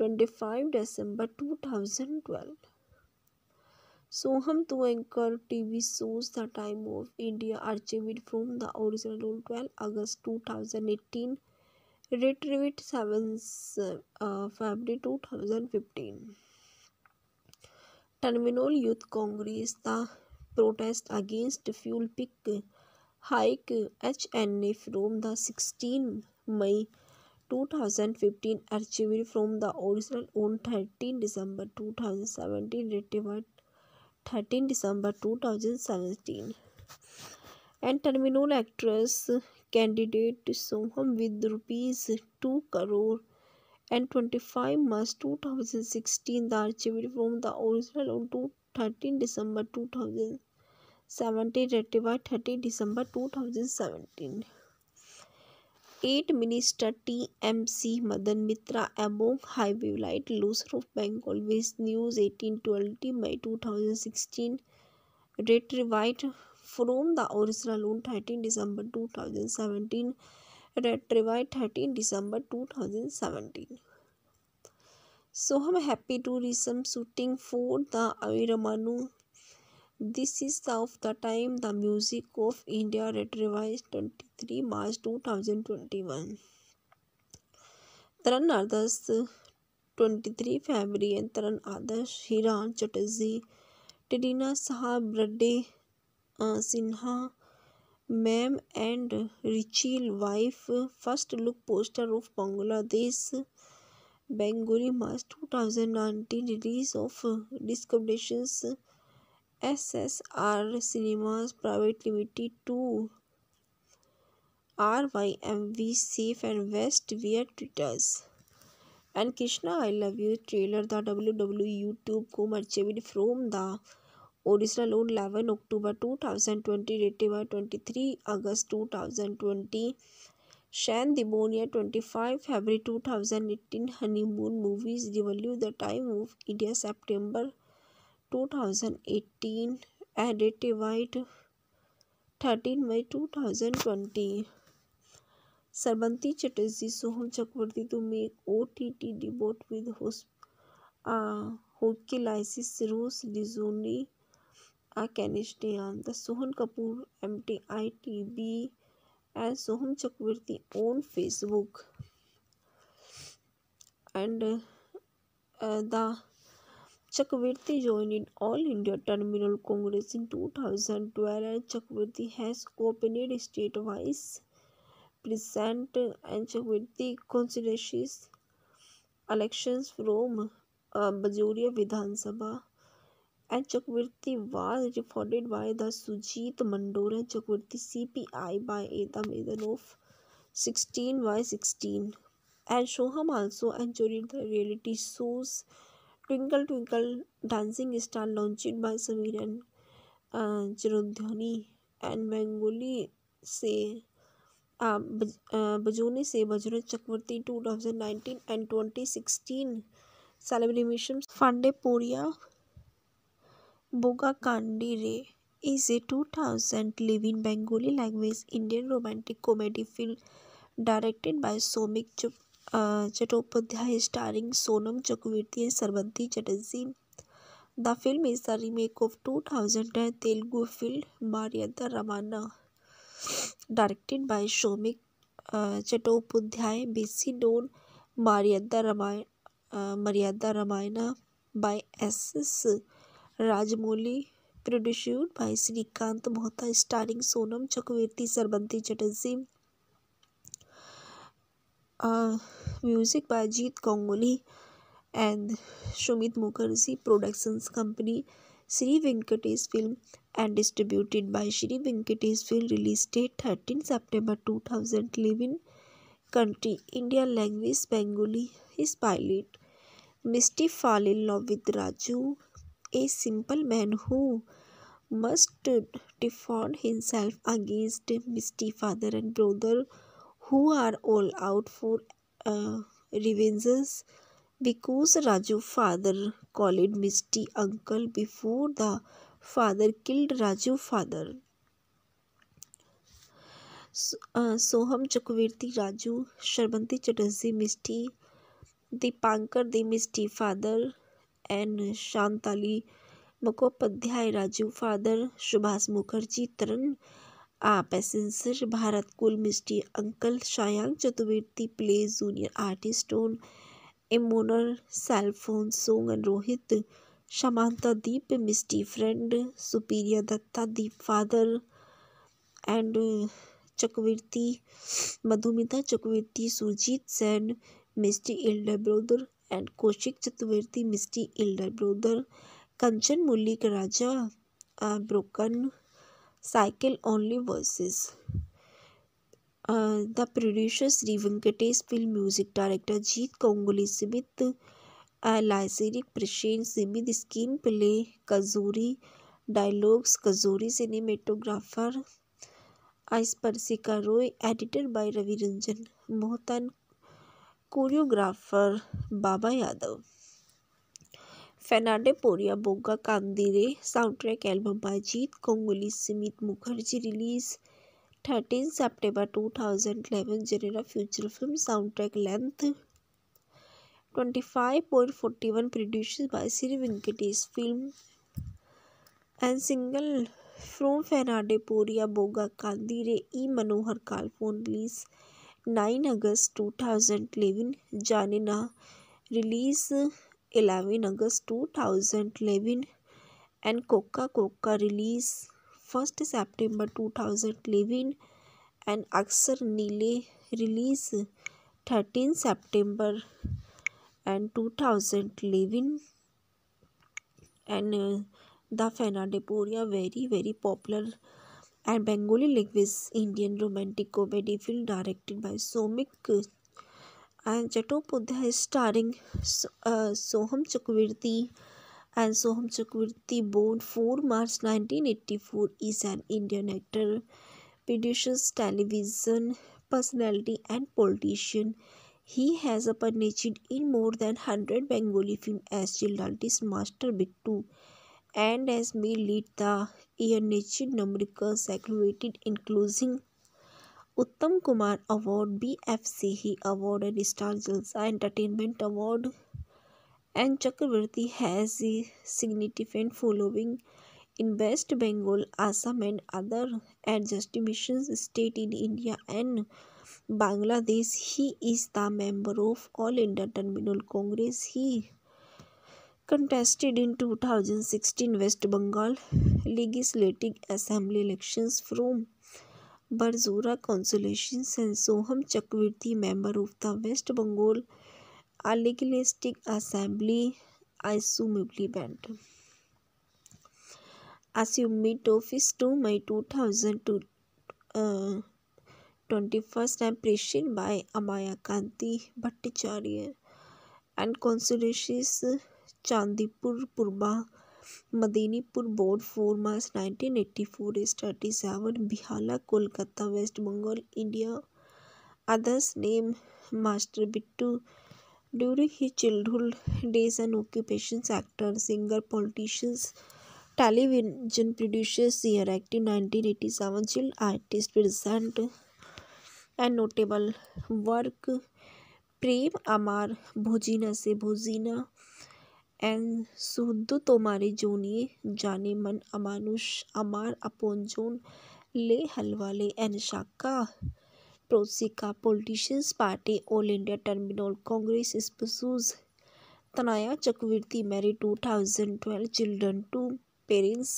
25 December 2012. Soham to anchor TV shows The Time of India archived from the original 12 August 2018 retrieved 7 uh, February 2015. Trinamool youth Congress the protest against fuel pick hike H N A from the sixteen May two thousand fifteen archived from the original on thirteen December two thousand seventeen retrieved thirteen December two thousand seventeen and Trinamool actress candidate Soham with rupees two crore and 25 March 2016. The archived from the original on 13 December 2017, Retrieved by 30 December 2017. 8 Minister TMC Madan Mitra among high light loser of Bengal Waste News 1820 May 2016 retrieved from the original on 13 December 2017 retrieved thirteen December two thousand seventeen Soham happy to resume shooting for the अवी रमानु this is the of the time the music of India retrieved twenty three March two thousand twenty one Taran Adarsh twenty three February and Taran Adarsh Hiran Chatterjee टडीना साहब रड्डे Sinha ma'am and रिचिल wife first look poster of Bangladesh बेंगुरी March 2019 release of डिस्कवडेशंस S S R cinemas private limited to R Y M V safe and west wear Twitters and Krishna I love you trailer the W W YouTube को मर्चेबल from the original on eleven October two thousand twenty dated by twenty three August two thousand twenty शैन दिबोनिया twenty five February two thousand eighteen honeymoon movies डिवल्यू the time of India September two thousand eighteen added white thirteen May two thousand twenty Srabanti Chatterjee Soham Chakraborty तुम एक O T T debut with host होके लाइसिस रोस डिजोनी Afghanistan. The Sohan Kapoor MTITB and Soham Chakravarti on Facebook and uh, uh, the Chakravarti joined in All India Terminal Congress in 2012 and Chakravarti has campaigned statewise present and Chakravarti considers elections from uh, Bajoria Vidhan Sabha and Chakraborty was refunded by the Sujit मंडोरा Chakraborty C P I by एदा मेदन of sixteen by sixteen and Soham also एंजोरी the reality shows twinkle twinkle dancing star launched by Sameer and चिरुद्योनी and Bengali से बजोनी से Bajrang Chakraborty two thousand nineteen and twenty sixteen celebration Fande Poriya Boga Kandi Re is a two thousand live in Bengali language Indian romantic comedy film directed by Somik Chattopadhyay starring Sonam Chakraborty and Srabanti Chatterjee the film is the remake of two thousand Telugu film Maryada रवाना directed by Shomik Chattopadhyay बेसी done Maryada Ramayan Maryada Ramayan by S S Rajamouli produced भाई Shrikant Mohta starring Sonam Chakraborty Srabanti Chatterjee music by Jeet Ganguly and Sumit Mukherjee productions company Shri Venkatesh film and distributed by Shri Venkatesh film release date thirteen September two thousand eleven country India language Bengali is pilot Misty fall in love with Raju a simple man who must defend himself against misty father and brother who are all out for uh, revenges because Raju father called Misty uncle before the father killed Raju father. Soham uh, Raju Raju शर्मंती Misty the Pankar, the Misty father. N शांताली Mukhopadhyay Raju father Subhash Mukherjee तरन आ पैसेंसर भारत कुल मिस्टी uncle शायांग Chaturvedi play junior आर्टिस्टोन इमोनर cellphone song and Rohit शमांता Deep Misty friend सुपीरिया Dutta Deep father and Chakraborty Madhumita Chakraborty Surjit Sen Misty elder brother and Kaushik Chaturvedi Misty elder brother Kanchan Mullick Raja broken cycle only versus the producer Shri Venkatesh film music director Jeet कोंगुली सिमित लाइसेरिक प्रशेन सिमित screen play कजूरी dialogues कजूरी cinematographer आइस परसिका Roy editor by Ravi Ranjan मोहतन choreographer Baba Yadav Fande Poriya Boga कांदिरे soundtrack album by Jeet कोंगुली Sumit Mukherjee release thirteen September 2011 genre future film soundtrack length 25.41 produced by Shri Venkatesh film and single from Fande Poriya Boga कांदिरे ई मनोहर कालफोन release nine August two thousand eleven जाने ना release eleven August two thousand eleven and Coca Coca release first September two thousand eleven and अक्सर नीले release thirteen September and two thousand eleven and the फेनाडेपोरिया very very popular and Bengali language Indian romantic comedy film directed by Somik and Chattopadhyay starring uh, Soham Chakravarti and Soham Chakravarti born 4 March 1984 is an Indian actor, producer, television personality and politician. He has appeared in more than 100 Bengali films as Childantis Master Bittu and as May lead the year नेचिन नमरिका सेक्रेटेड including Uttam Kumar award B F C he award and star Jalsha entertainment award and Chakraborty has a significant following in waste Bengal Assam and other एडजस्टिमेशन state in India and Bangladesh he is the member of all India Trinamool Congress he contested in 2016 West Bengal Legislative Assembly elections from Barzura Consolation and Soham Chakravarti member of the West Bengal Legislative Assembly assumably banned. Assumed office to May 2002 uh, 21st impression by Amaya Kanti Bhattacharya and Consolations Chandipur Purba Medinipur board four March nineteen eighty four S thirty seven Behala Kolkata waste Bengal India others name master Bittu during he childhood days and occupation actor singer politicians television producer सीयर acting nineteen eighty seven child artist present and notable work Prem Amar भोजीना से भोजीना एं शुद्ध तुम्हारे जूनिये जाने मन अमानुष अमार upon जून ले Halwale and Shakha Proshakha politicians party All India Trinamool Congress spouses Tanaya Chakraborty Mary two thousand twelve children two parents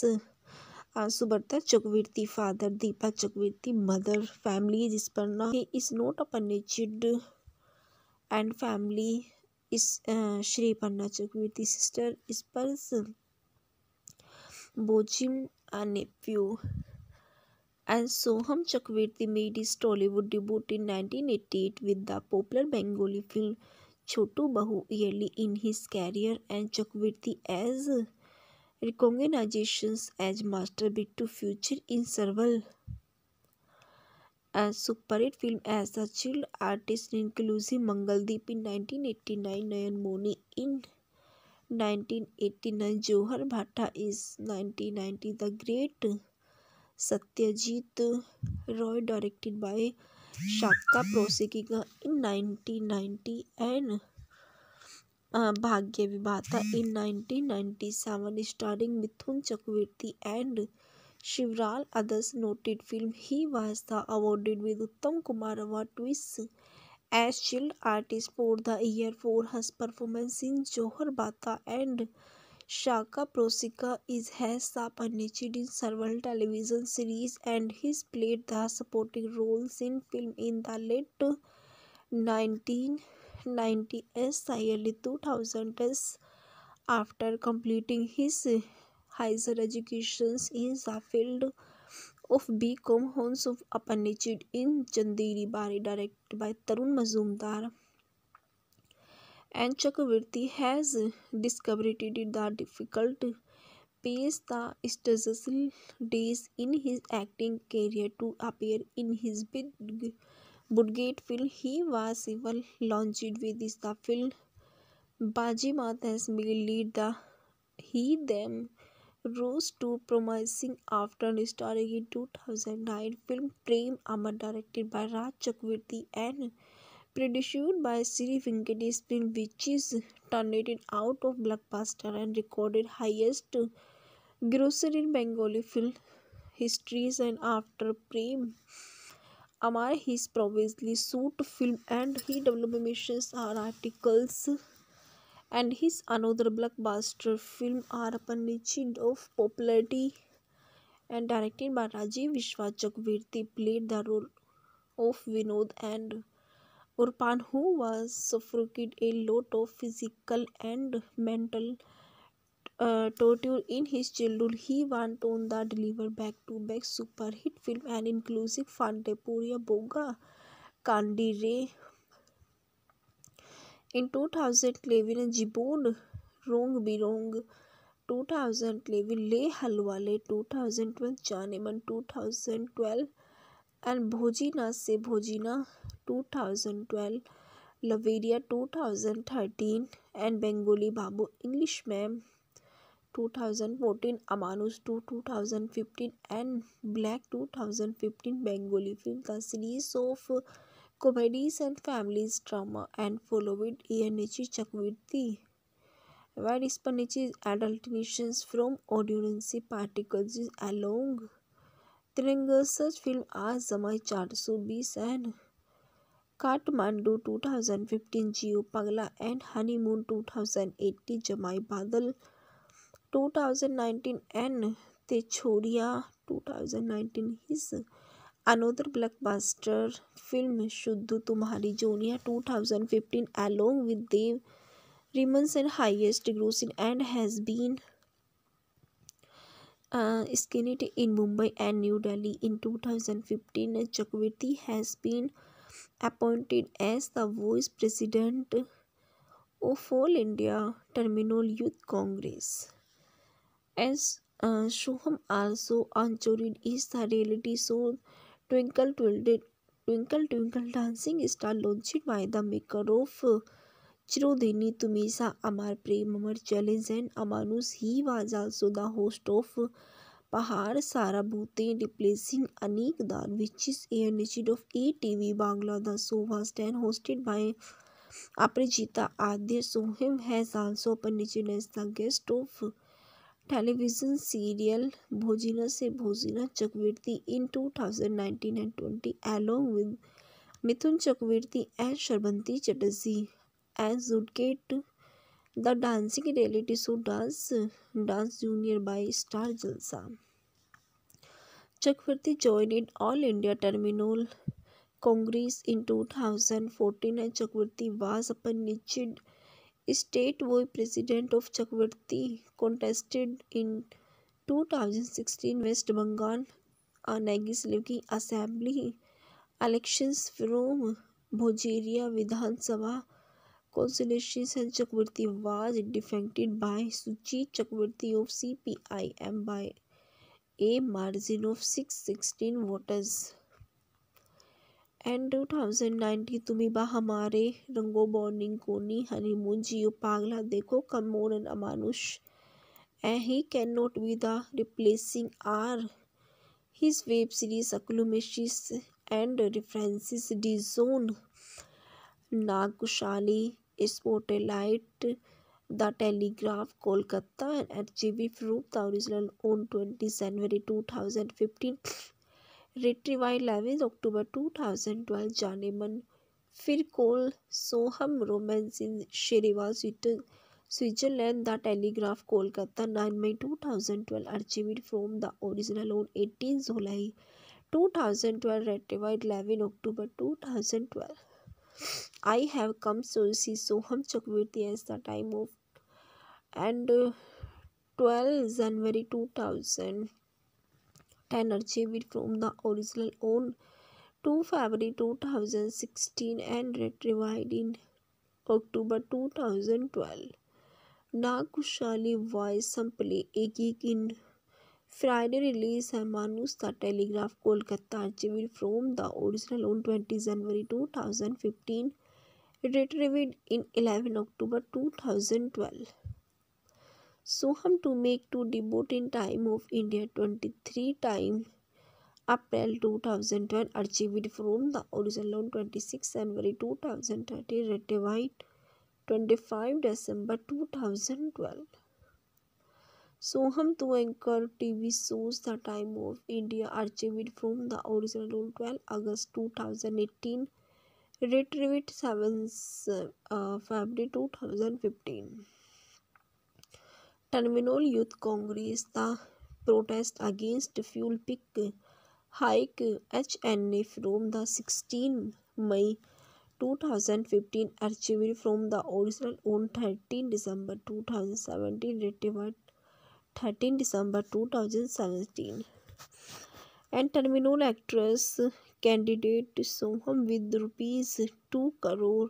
Subrata Chakraborty father Deepa Chakraborty mother family जिस पर ना इस नोट अपन ने चिड and family is Shri Panna Chakraborty sister is पर्स बोजिम आने and Soham Chakraborty made is Tollywood debut in nineteen eighty eight with the popular Bengali film छोटू बहू early in his career and Chakraborty as recognition as master bit to future in several and superhit film as a child artist inclusive Mangaldeep in 1989 Nayan Moni in 1989 जोहर भाटा is 1990 the great Satyajit Roy directed by शाका प्रोसिकिंग in 1990 and Bhagya विभाता in 1997 starring Mithun Chakraborty and Shivral, others noted film, he was the awarded with Uttam Kumar Award twice as Child Artist for the year for his performance in Johar Bata and Shaka Prosika is has appeared in several television series and he's played the supporting roles in film in the late 1990s early 2000s after completing his higher education in the field of B.Com Horns of Apprenticeship in Chanderi Bari, directed by Tarun Mazumdar. And Chakravarti has discovered the difficult pace the stressful days in his acting career to appear in his big Budgate film. He was even launched with the film Bajimath as male lead the he them rose to promising after starring in 2009 film Prem Amar directed by Raj Chakravarti and produced by Sri Venkatesh film which is turned out of blockbuster and recorded highest grosser in Bengali film histories and after Prem Amar his previously suit film and he developed missions are articles and his another blockbuster film are upon the chin of popularity and directed by Rajiv Vishwachakvirti played the role of Vinod and Urpan who was suffered a lot of physical and mental uh, torture in his childhood. He went on the deliver back-to-back super hit film and inclusive Fantapuria Boga Kandi Ray In 2011, Jibun Rong Birong 2011, Le Halwale 2012, Janeman 2012 and Bhojina Se Bhojina 2012, Laveria 2013 and Bengali Babu English Ma'am 2014 Amanus 2 2015 and Black 2015 Bengali film का series of comedies and families drama and followed ये नीचे चकवीर्ती वैड इस पर नीचे एडल्टिनेशन from ऑडियोसी particles is along तिरंगसज film आ जमा चार सौ बीस N Kathmandu two thousand fifteen Jio Pagla and honeymoon two thousand eighty Jamai Badal two thousand nineteen and ते छोरिया two thousand nineteen his another बास्टर फिल्म शुद्ध तुम्हारी two thousand fifteen along with Dev रिमन्स and highest grossing and has been स्किनिट in Mumbai and new Delhi in two thousand fifteen Chakraborty has been appointed as the vice president of all India Trinamool youth Congress as Soham also anchored is the reality show twinkle twinkle twinkle twinkle dancing star launched by the maker of Chirodhini Tumisa Amar Prem Amar Challenge and Amanus he was also the host of Pahar Sara Bhute replacing Anik Dar which is a initiative of ATV Bangla the show was then hosted by Aprajita Adya Sohim has also appeared as the guest of television serial भोजिना से भोजिना Chakraborty in 2019 and 20 along with Mithun Chakraborty and Srabanti Chatterjee and judged the dancing reality show dance dance junior by star Jalsha Chakraborty India in All in two thousand fourteen 2014 Chakraborty was upon निचिड state वो president of Chakraborty contested in 2016 waste Bengal नैगीसलिव की assembly elections from भोजेरिया Vidhan Sabha कॉन्सुलेशन and Chakraborty was defeated by सुची Chakraborty of C P I M by a margin of six sixteen voters and two thousand nineteen तुम्हें बा हमारे रंगो burning कोनी honeymoon जियो पागला देखो come on and Amanush A he can not be the replacing are his web series अक्लूमेशिस and references डिजोन नागुशाली spotlight the Telegraph Kolkata and H G B proof the original on twenty January two thousand fifteen retrieved eleventh October two thousand twelve जाने मन फिर कोल Soham romance in स्विट Switzerland the Telegraph Kolkata nine May two thousand twelve archived from the original on eighteen July two thousand twelve रेटिवाइड eleven October two thousand twelve I have come so see Soham Chakraborty as the time of and twelve January two thousand energy bid from the original on 2 February 2016 and retrieved in October 2012. Nagushali voice sample एक एक in Friday release है Manush the Telegraph Kolkata archive from the original on 20 January 2015 retrieved in 11 October 2012. Soham to make to debut in Time of India 23 time April 2012 achieved from the original 26 January 2013 retrieved 25 December 2012. Soham to anchor TV shows The Time of India archived from the original 12 August 2018, retrieved 7 uh, February 2015. Trinamool youth Congress का protest against fuel pick hike H N A from the sixteen May two thousand fifteen achieve from the original on thirteen December two thousand 2017 retrieved thirteen December two thousand 2017 and Trinamool actress candidate Soham with rupees two crore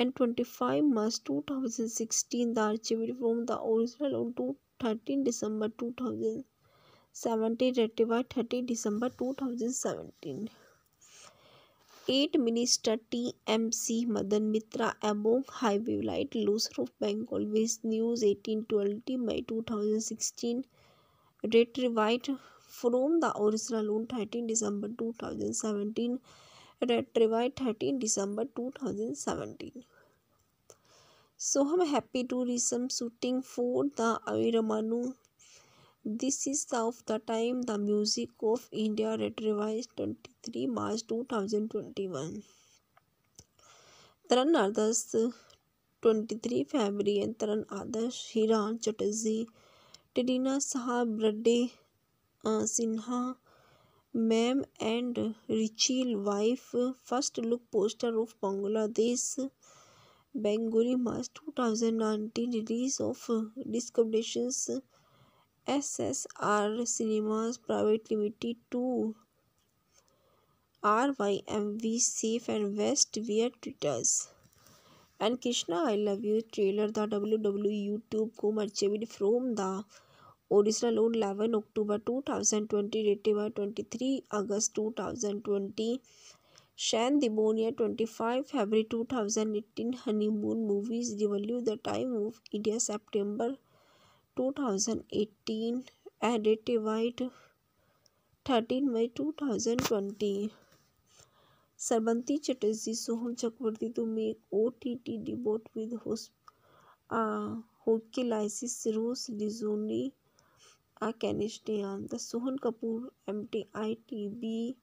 and 25 March 2016 the achieved from the original on 13 December 2017 ratified 30 December 2017. Eight Minister T M C Madan Mitra among high light loser of Bengal with News eighteen twenty May two thousand sixteen, retrieved from the original on thirteen December two thousand seventeen. रेट्री by thirteen December two thousand seventeen Soham happy tourism shooting for the अविरमानु this is the of the time the music of India retrieved twenty three March two thousand twenty one Taran Adarsh twenty three February and Taran Adarsh Hiran Chatterjee टडीना साहब रड्डे Sinha ma'am and रिचिल wife first look poster of Bangladesh Bengali March 2019 release of डिस्कवडेशंस S S R cinema private limited to R Y M V safe and west wear Twitters and Krishna I love you trailer the W W YouTube को मर्चेबल from the original लोन eleven October two thousand twenty dated by twenty three August two thousand twenty शैन दिबोनिया twenty five February two thousand eighteen honeymoon movies दिवल्यू the time of India September two thousand eighteen edited वाइट thirteen May two thousand twenty Srabanti Chatterjee Soham Chakraborty तो एक O T T debut with host लाइसिस रोस डिजोनी आ Kenishteyan. The Sohan Kapoor MTITB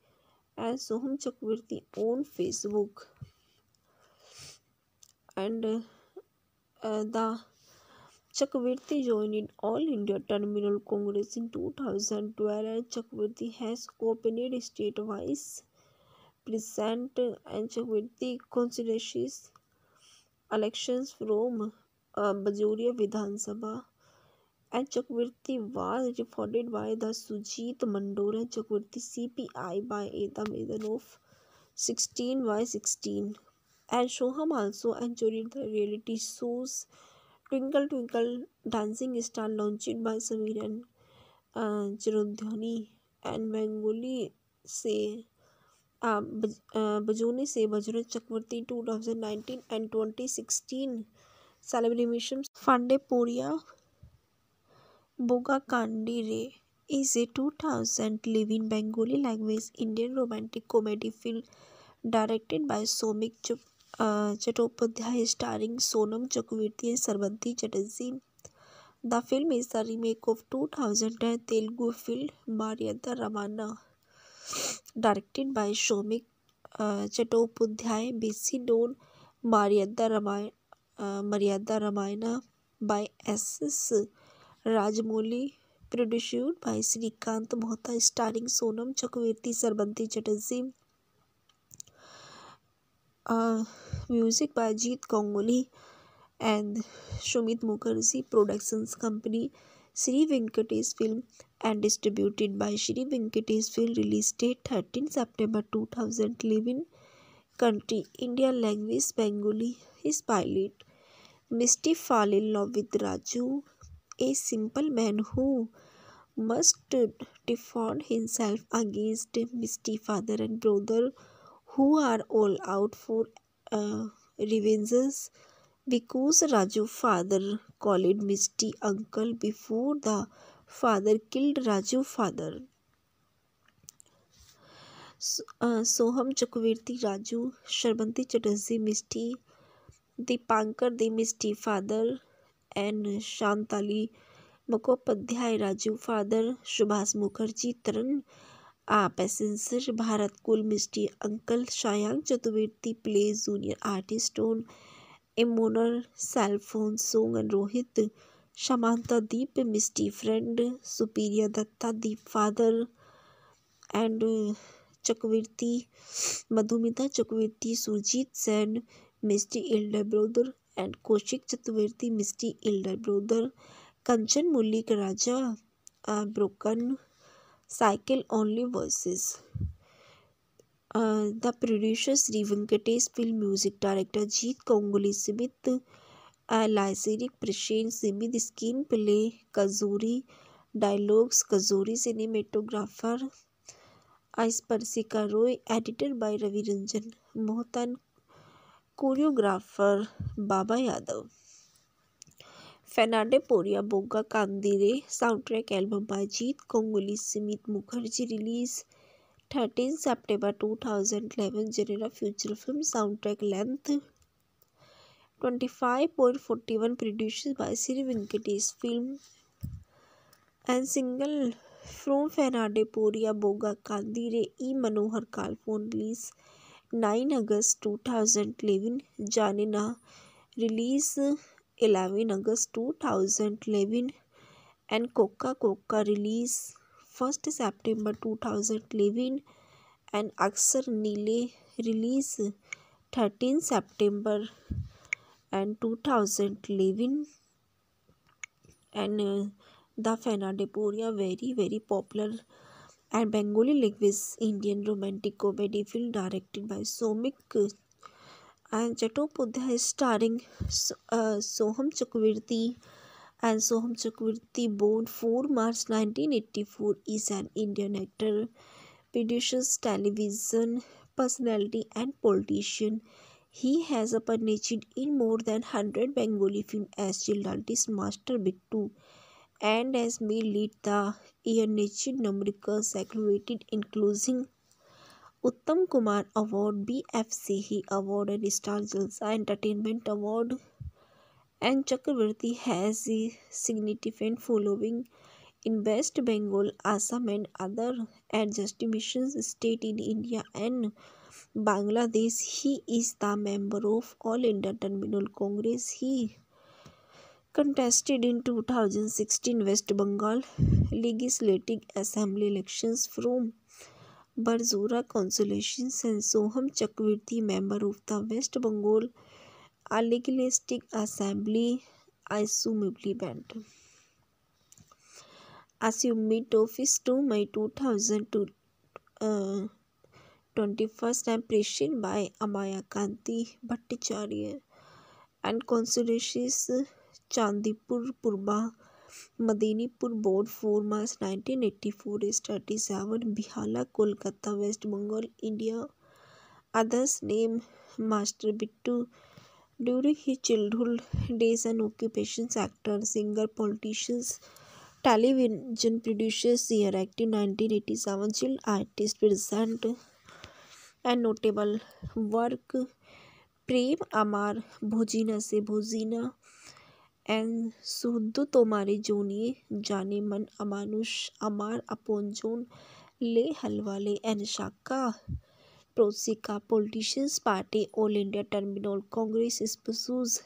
and Soham Chakraborty on Facebook and uh, uh, the chakravarti joined All India Terminal Congress in 2012 and Chakraborty has campaigned state-wise present and chakravarti considers elections from uh, Bajoria Vidhan Sabha and Chakraborty was refunded by the Sujit Mandore and Chakraborty C P I by a the मेदन of sixteen by sixteen and Soham also एंजोरी the reality shows twinkle twinkle dancing star launching by Sameer and चिरुद्योनी and Bengali से बजोनी से Bajrang Chakraborty two thousand nineteen and twenty sixteen celebration Fande Poriya Boga Kandi Re is a two thousand live in Bengali language Indian romantic comedy film directed by Somik Chattopadhyay starring Sonam Chakraborty and Srabanti Chatterjee the film is the remake of two thousand Telugu film Maryada रवाना directed by Somik Chattopadhyay बेसी done Maryada Ramayan Maryada Ramayan by S S Rajamouli produced भाई Shrikant Mohta starring Sonam Chakraborty Srabanti Chatterjee music by Jeet Ganguly and Sumit Mukherjee productions company Shri Venkatesh film and distributed by Shri Venkatesh film release date thirteen September two thousand eleven country India language Bengali is pilot Misty fall in love with Raju a simple man who must defend himself against misty father and brother who are all out for uh, revenges because Raju father called Misty uncle before the father killed Raju father. Soham uh, Raju Raju शर्मंती misty the Pankar the misty father. N शांताली Mukhopadhyay Rajiv father Subhash Mukherjee तरंग आ पैसेंसर भारत कुल मिस्टी uncle शायांग Chaturvedi play junior artist on एमोनर cellphone song and Rohit शमांता Deep Misty friend सुपीरिया Dutta Deep father and Chakraborty Madhumita Chakraborty Surajit Sen Misty elder brother and Kaushik Chaturvedi Misty elder brother Kanchan Mullick Raja broken cycle only versus the producer Shri Venkatesh film music director Jeet कोंगुली सिमित लाइसेरिक प्रशेन सिमित screen play कजूरी dialogues कजूरी cinematographer आइस परसिका Roy editor by Ravi Ranjan मोहतन choreographer Baba Yadav Fande Poriya Boga कांदिरे soundtrack album by Jeet कोंगुली Sumit Mukherjee release 13 September 2011 genre future film soundtrack length 25.41 produce by Shri Venkatesh film and single from Fande Poriya Boga कांदिरे E Manohar call phone release nine August two thousand eleven जानिना release eleven August two thousand eleven and Coca Coca release first September two thousand eleven and अक्सर नीले release thirteen September and two thousand eleven and the फेनाडेपोरिया very very popular and Bengali language Indian romantic comedy film directed by Somik and Chattopadhyay starring uh, Soham Chakravarti and Soham Chakravarti born 4 March 1984 is an Indian actor, producer, television personality and politician. He has appeared in more than 100 Bengali films as Childalti's master Bittu and as may lead the year Nature Numerical Circulated Inclusion Uttam Kumar Award BFC he awarded Star Jalsa Entertainment Award and Chakravarti has a significant following in West Bengal, Assam and other adjustments state in India and Bangladesh. He is the member of All India Terminal Congress. He contested in 2016 West Bengal Legislative Assembly elections from Barzura Consolations and Soham Chakravarti member of the West Bengal Legislative Assembly assumably banned. Assumed office to May 2002 uh, 21st and preached by Amaya Kanti Bhattacharya and consolations Chandipur Purba Medinipur board four March nineteen eighty four is thirty seven Behala Kolkata waste Bengal India others name master Bittu during he childhood days and occupation actor singer politicians television producers year acting nineteen eighty seven child artist present and notable work Prem Amar भोजीना से भोजीना en suuddu tomari jooni jaane मन amanush amar upon Joan le halwale and shaka प्रोसिका politicians party All India Trinamool Congress स्पसूज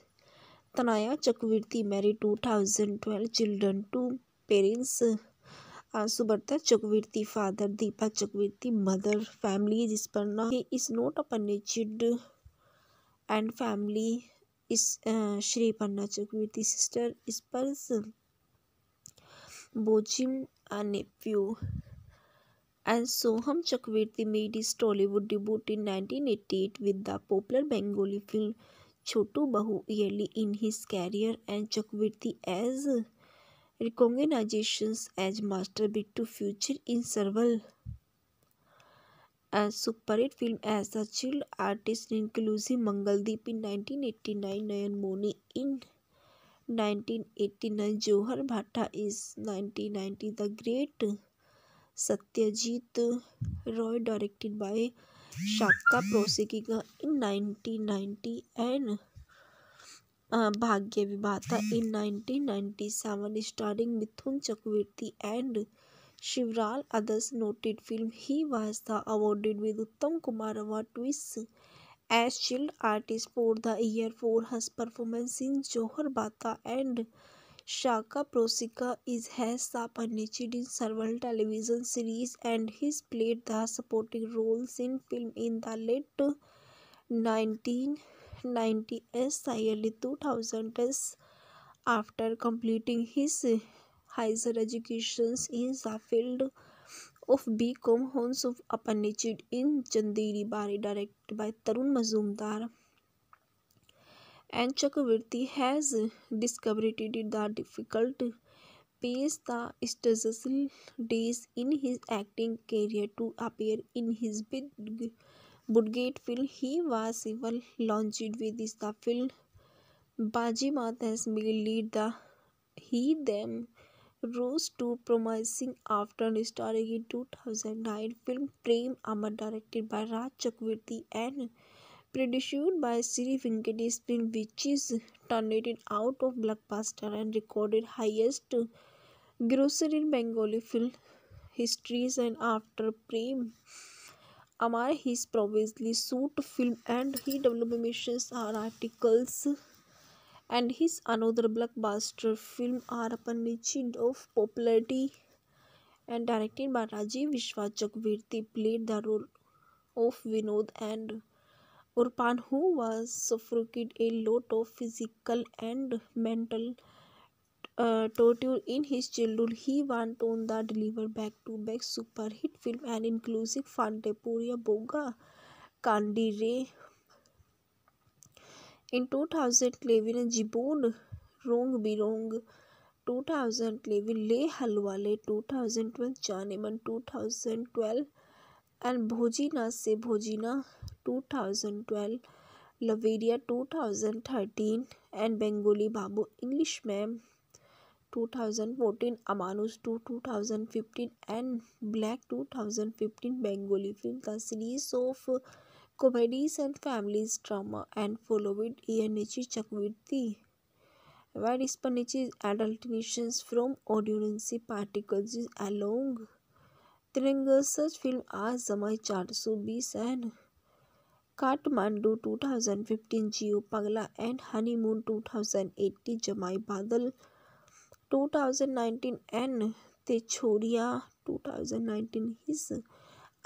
Tanaya Chakraborty Mary two thousand twelve children two parents Subrata Chakraborty father Deepa Chakraborty mother family जिस पर ना इस note अपन चिड and family is Shri Panna Chakraborty sister is पर्स बोजिम आने and Soham Chakraborty made his Tollywood debut in nineteen eighty eight with the popular Bengali film छोटू बहू early in his career and Chakraborty as recognition as master bit to future in several and superhit film as the child artist inclusive Mangaldeep in 1989 Nayan Moni in eighty nine Johar भाटा is 1990 the great Satyajit Roy directed by Shakha Proshakha in 1990 and Bhagya विभाता in seven starring Mithun Chakraborty and Shivral, others noted film he was awarded with Uttam Kumar Award twice as Child Artist for the Year for his performance in Johar Bata and Shaka Prosika is has appeared in several television series and has played the supporting roles in film in the late 1990s early 2000s after completing his Higher education is the field of B.Com Horns of Apprenticeship in Chanderi Bari, directed by Tarun Mazumdar. And Chakravarti has discovered the difficult pace the stressful days in his acting career to appear in his big Budgate film. He was even launched with the film Bajimath as lead the he them rose to promising after starring in 2009 film Prem Amar directed by Raj Chakravarti and produced by Sri Venkateswaran which is turned out of blockbuster and recorded highest grosser in Bengali film histories and after Prem Amar his previously suit film and he developed missions are articles and his another blockbuster film are upon of popularity and directed by Rajiv Vishwachakvirti played the role of Vinod and Urpan who was suffocated a lot of physical and mental uh, torture in his childhood. He went on to deliver back-to-back super hit film and inclusive Fantapuria Boga Kandire. In wrong बिरोंग two thousand eleven ले हलवाले 2012 thousand 2012 and भोजीना से भोजीना 2012 लवेरिया 2013 and Bengali Babu English ma'am 2014 Amanush two 2015 and black 2015 Bengali film का series of comedies and families drama and followed ये निची चकवीती वैड इस पर नीचे एडल्टिनेशन फ्रॉम ऑडियोसी पार्टिकल्स इज एलोंग तिरंग सच फिल्म आज जमाई चार सौ बीस N Kathmandu two thousand fifteen Jio Pagla and honeymoon two thousand eighty Jamai Badal two thousand nineteen and ते छोरिया two thousand nineteen his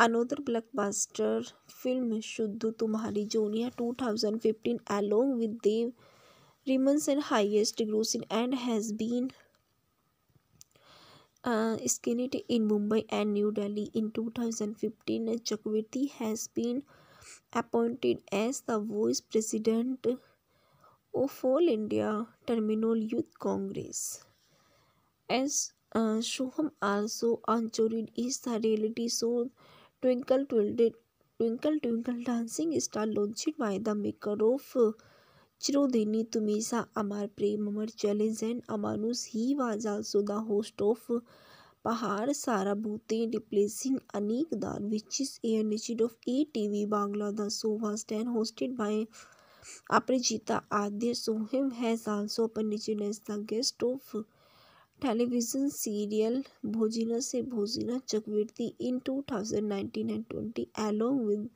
another another blockbuster film शुद्ध तुम्हारी junior fifteen along with Dev रिमन्स and highest grossing and has been screened in Mumbai and new Delhi in two thousand fifteen Chakraborty has been appointed as the vice president of all India Trinamool youth Congress as Soham also anchored is the reality show twinkle twinkle twinkle twinkle dancing star launched by the maker of chirodini tumisa amar prem amar challenge and amanus he was also the host of पहाड़ सारा भूतें displacing अनेक दार which is ए एनिचिड of A T V Bangla the show was then hosted by Aparajita Adhya Soham has also अपनिचिड as the guest of television serial भोजिना से भोजिना Chakraborty in two thousand nineteen and along with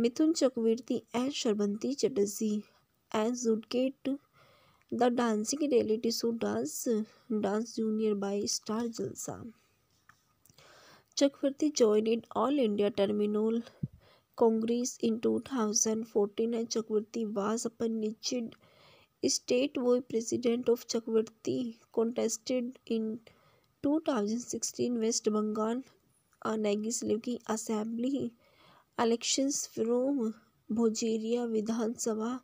Mithun Chakraborty and Srabanti Chatterjee and judged the dancing reality show dance dance junior by star Jalsha Chakraborty join in all India Trinamool Congress in two thousand fourteen and Chakraborty was upon निचिड state वो president of Chakraborty contested in two thousand sixteen waste Bengal नैगी स्लिव की assembly elections from भोजेरिया Vidhan Sabha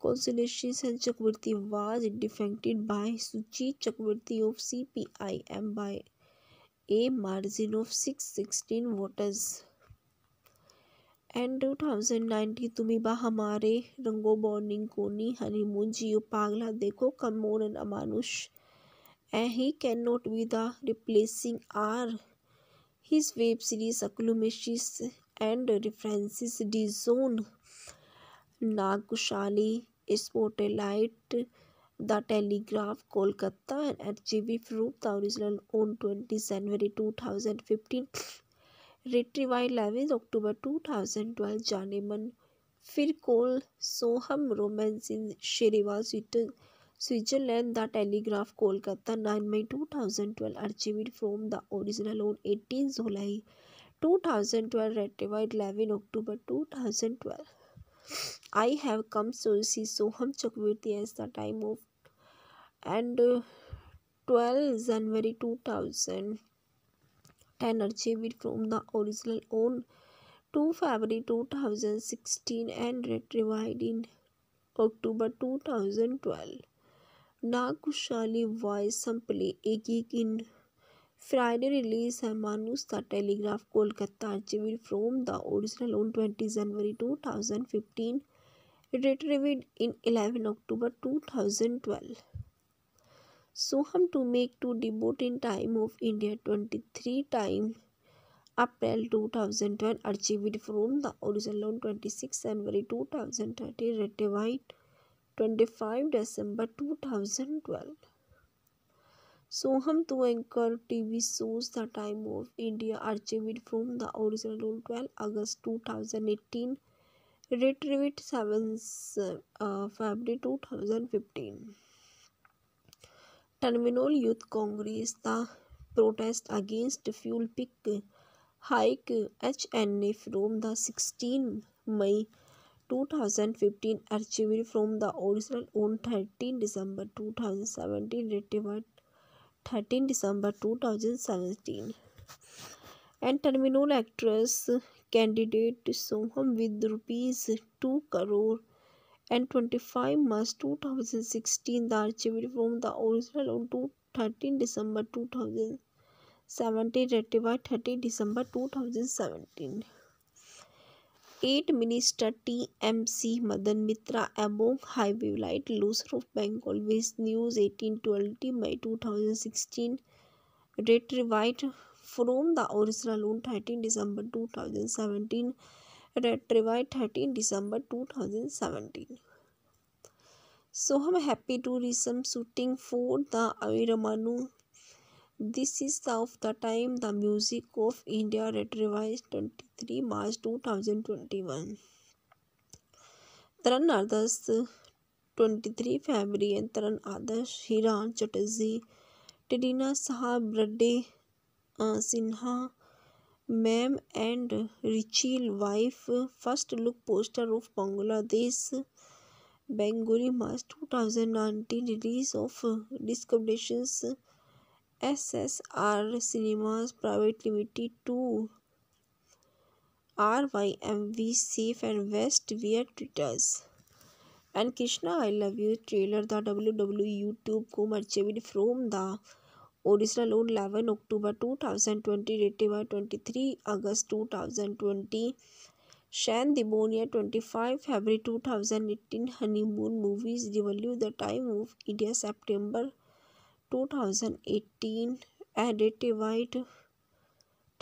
constituency सेन Chakraborty was defeated by सुची Chakraborty of C P I M by a margin of six sixteen voters and two thousand nineteen बा हमारे रंगो burning कोनी मुन जियो पागला देखो come on and Amanush A he can not be the replacing are his web series अक्लूमेशिस and references डिजोन नागुशाली spotlight the Telegraph Kolkata and ji B proof the original on twenty January two thousand fifteen retrieved eleventh October two thousand twelve जाने मन फिर कोल Soham romance in शेरेवाल Switzerland the Telegraph Kolkata nine May two thousand twelve archived from the original on eighteen July two thousand twelve रेटिवाइड eleven October two thousand twelve I have come so see Soham Chakraborty as the time of and twelve January two thousand energy bid from the original on 2 February 2016 and retrieved in October 2012. Nakushali voice sample एक एक in Friday release है मानूस the Telegraph Kolkata archived from the original on 20 January 2015 retrieved in 11 October 2012. Soham to make two debut in time of India 23 time April 2010 achieved from the original 26 January 2013 ratified 25 December 2012. Soham to anchor TV shows the time of India achieved from the original 12 August 2018 retrieved 7 uh, February 2015. Trinamool youth Congress का protest against fuel pick hike H N A from the sixteen May two thousand fifteen achieve from the original on thirteen December two thousand 2017 retrieved thirteen December two thousand 2017 and Trinamool actress candidate Soham with rupees two crore and 25 March 2016 the archived from the original on 13 December 2017 ratified 30 December 2017. Eight Minister TMC Madan Mitra among highway light loser of Bengal with News 1820 May 2016 ratified from the original on 13 December 2017 रेट्री by thirteen December two thousand seventeen so i'm happy to resume shooting for the Aviramanu. This is of the time the music of India Red revised 23 March 2021. Taran Ardas 23 February and Taran Ardas Hiran Chatterjee, Tedina Saha Brade uh, Sinha ma'am and रिची wife first look poster of Bangladesh बेंगुरी March 2019 release of डिस्कवडेशंस S S R cinemas private limited to R Y M V safe and west wear Twitters and Krishna I love you trailer the W W YouTube को मर्चेबल from the Odisha load eleven October two thousand twenty dated Y twenty three August two thousand twenty शैन दिबोनिया twenty five February two thousand eighteen honeymoon movies रिवल्यू the time of India September two thousand eighteen edited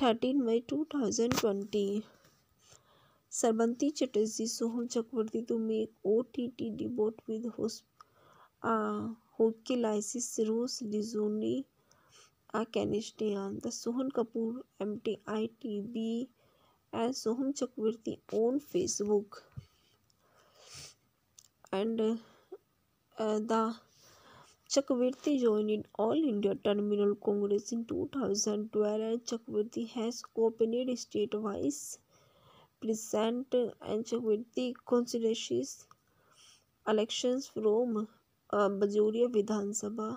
thirteen May two thousand twenty Srabanti Chatterjee Soham Chakraborty to तो एक O T T debut with host होके लाइसिस रोस डिजोनी chemistry on the Sohan Kapoor M T I T B and Sohan Chakraborty on Facebook and the Chakraborty join in all India Trinamool Congress in two thousand twelve and Chakraborty has appointed state wise present and Chakraborty कॉन्सिडेश elections from बजोरिया Vidhansabha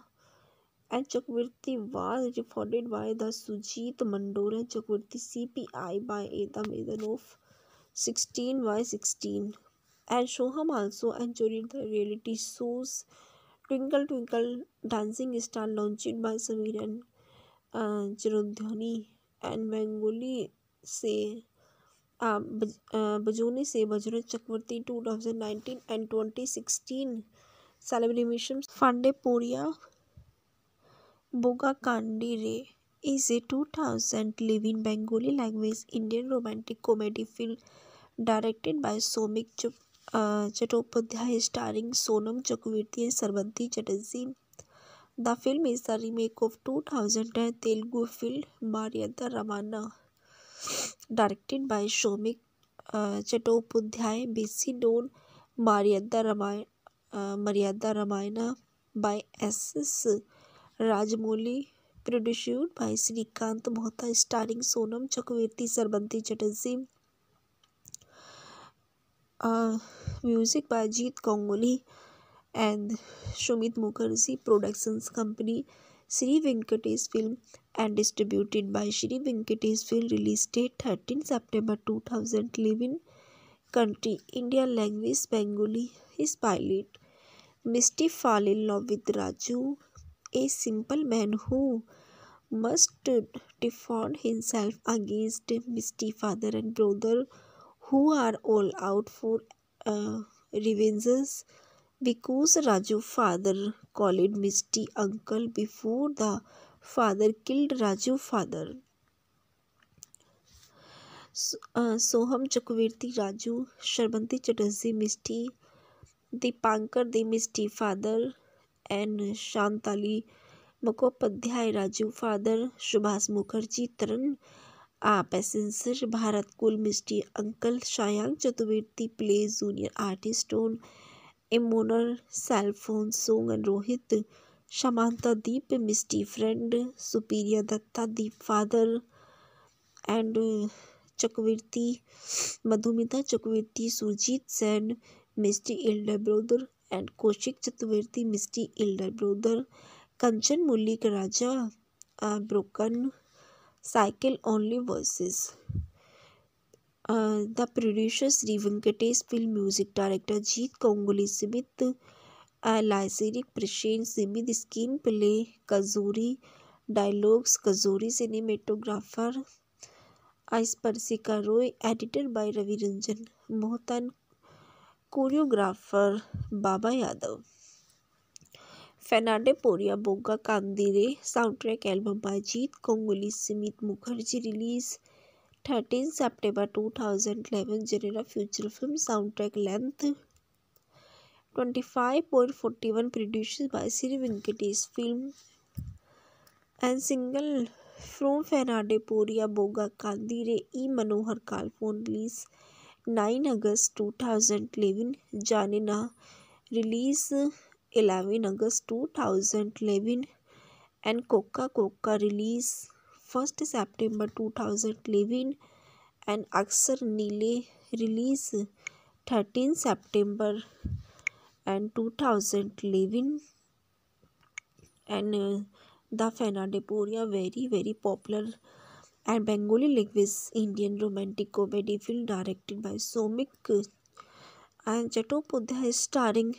and Chakraborty was रिफॉर्डेड by the Sujit मंडोर and Chakraborty C P I by a the मेदन of sixteen by sixteen and Soham also anchored the reality shows twinkle twinkle dancing star launched by Sameer and चरुद्धनी and मैंगोली से बजोनी से बजुर Chakraborty two thousand nineteen and twenty sixteen celebration Fande Poriya Boga Kandi Re is a two thousand live in Bengali language Indian romantic comedy film directed by Somik Chattopadhyay starring Sonam Chakraborty Srabanti Chatterjee the film is the remake of two thousand Telugu film Maryada Ramanna directed by Shomik Chattopadhyay BC डोन Maryada Ramayan Maryada Ramayan by S S Rajamouli produced भाई Shrikant Mohta starring Sonam Chakraborty Srabanti Chatterjee music by Jeet Ganguly and Sumit Mukherjee productions company Shri Venkatesh film and distributed by Shri Venkatesh film release date thirteen September two thousand eleven country India language Bengali is pilot Misty fall in love with Raju a simple man who must defend himself against misty father and brother who are all out for uh, revenges because Raju father called Misty uncle before the father killed Raju father. Soham uh, Raju Raju शर्मंती Misty the Pankar the Misty Father. N शांताली Mukhopadhyay Rajiv father Subhash Mukherjee तरन आ पैसेंसर भारत कुल मिस्टी uncle शायांग Chaturvedi play junior artist on एमोनर cellphone song and Rohit शमांता Deep Misty friend सुपीरिया Dutta Deep father and Chakraborty Madhumita Chakraborty Surajit Sen Misty elder brother and Kaushik Chaturvedi Misty elder brother Kanchan Mullick Raja broken cycle only versus the producer Shri Venkatesh film music director Jeet कोंगुली सिमित लाइसरिक प्रशेन सिमित screen play कजूरी dialogues कजूरी cinematographer आइस स्पर्शिका Roy editor by Ravi Ranjan मोहतन choreographer Baba Yadav Fande Poriya Boga कांदिरे soundtrack album by Jeet कोंगुली Sumit Mukherjee release thirteen September 2011 genre future film soundtrack length 25.41 produce by Shri Venkatesh film and single from Fande Poriya Boga कांदिरे E Manohar call phone release nine August two thousand eleven जाने ना release eleven August two thousand eleven and Coca Coca release first September two thousand eleven and अक्सर नीले release thirteen September and two thousand eleven and the फेना डेपोरिया very very popular and Bengali language Indian romantic comedy film directed by Somik and Chattopadhyay starring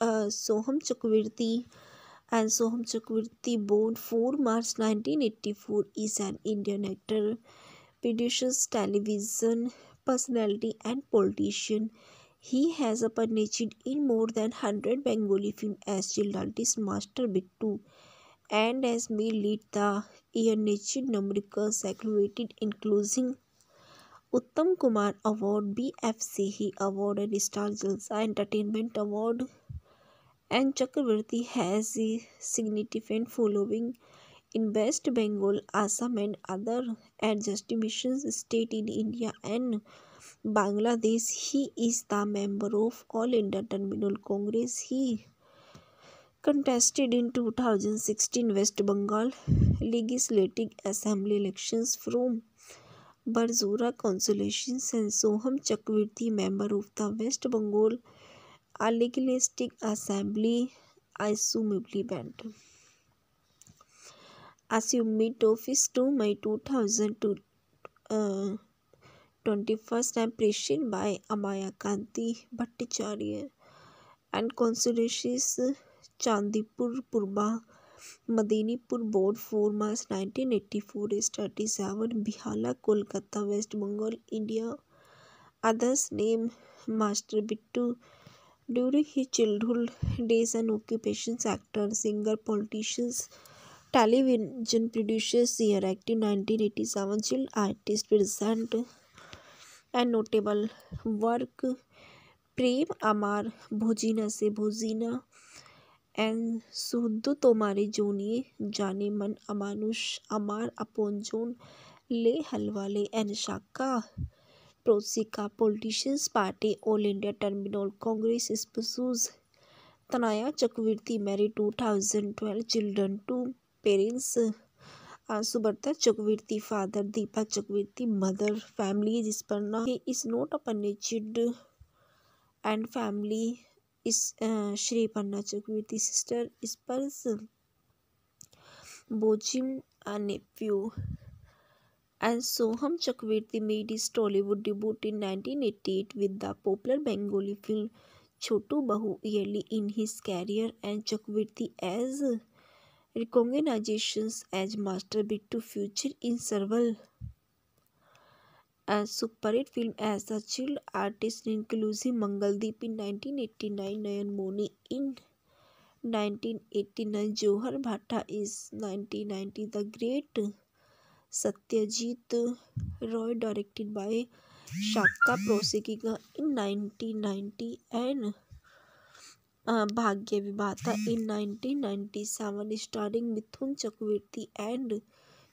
uh, Soham Chakravarti and Soham Chakravarti born 4 March 1984 is an Indian actor, producer, television personality and politician. He has appeared in more than 100 Bengali films as Childalti's master Bittu. and as may lead the year Nature Numericals Accelerated Inclusion Uttam Kumar award B F C he award and star Jalsha entertainment award and Chakraborty has significant following in West Bengal, Assam and other adjudications state in India and Bangladesh. He is the member of All India Terminal Congress. He contested in 2016 West Bengal Legislative Assembly elections from Barzura Consolation and Soham Chakwirti, member of the West Bengal Legislative Assembly assumably banned. Assumed office to May 2002 uh, 21st and presided by Amaya Kanti Bhattacharya and consolations Chandipur Purba Medinipur board four March nineteen eighty four S thirty seven Behala Kolkata waste Bengal India others name master Bittu during he चिल्ड्रुल days and occupation actor singer politicians television producers year active nineteen eighty seven child artist present and notable work Prem Amar भोजीना से भोजीना En suuddottomari joni janeman amanush amar upon John Le Halwale and Shaka Prosika Politicians Party All India Terminal Congress Spouses Tanaya Chakravarti married 2012 children to parents Subrata Chakravarti father Deepa Chakravarti mother family is Parna is not a punished and family is Shri Panna Chakraborty sister is पर्स बोजिम आने प्यू and Soham Chakraborty made is Tollywood debut in nineteen eighty eight with the popular Bengali film छोटू बहू early in his career and Chakraborty as recognition as master bit to future in several hit film as the child artist रिंकलूजी Mangaldeep in nineteen eighty nine Nayan Moni in 1989 जोहर भाटा is 1990 the great Satyajit Roy directed by Shakha Proshakha in 1990 and Bhagya विभाता in 1997 starring Mithun Chakraborty and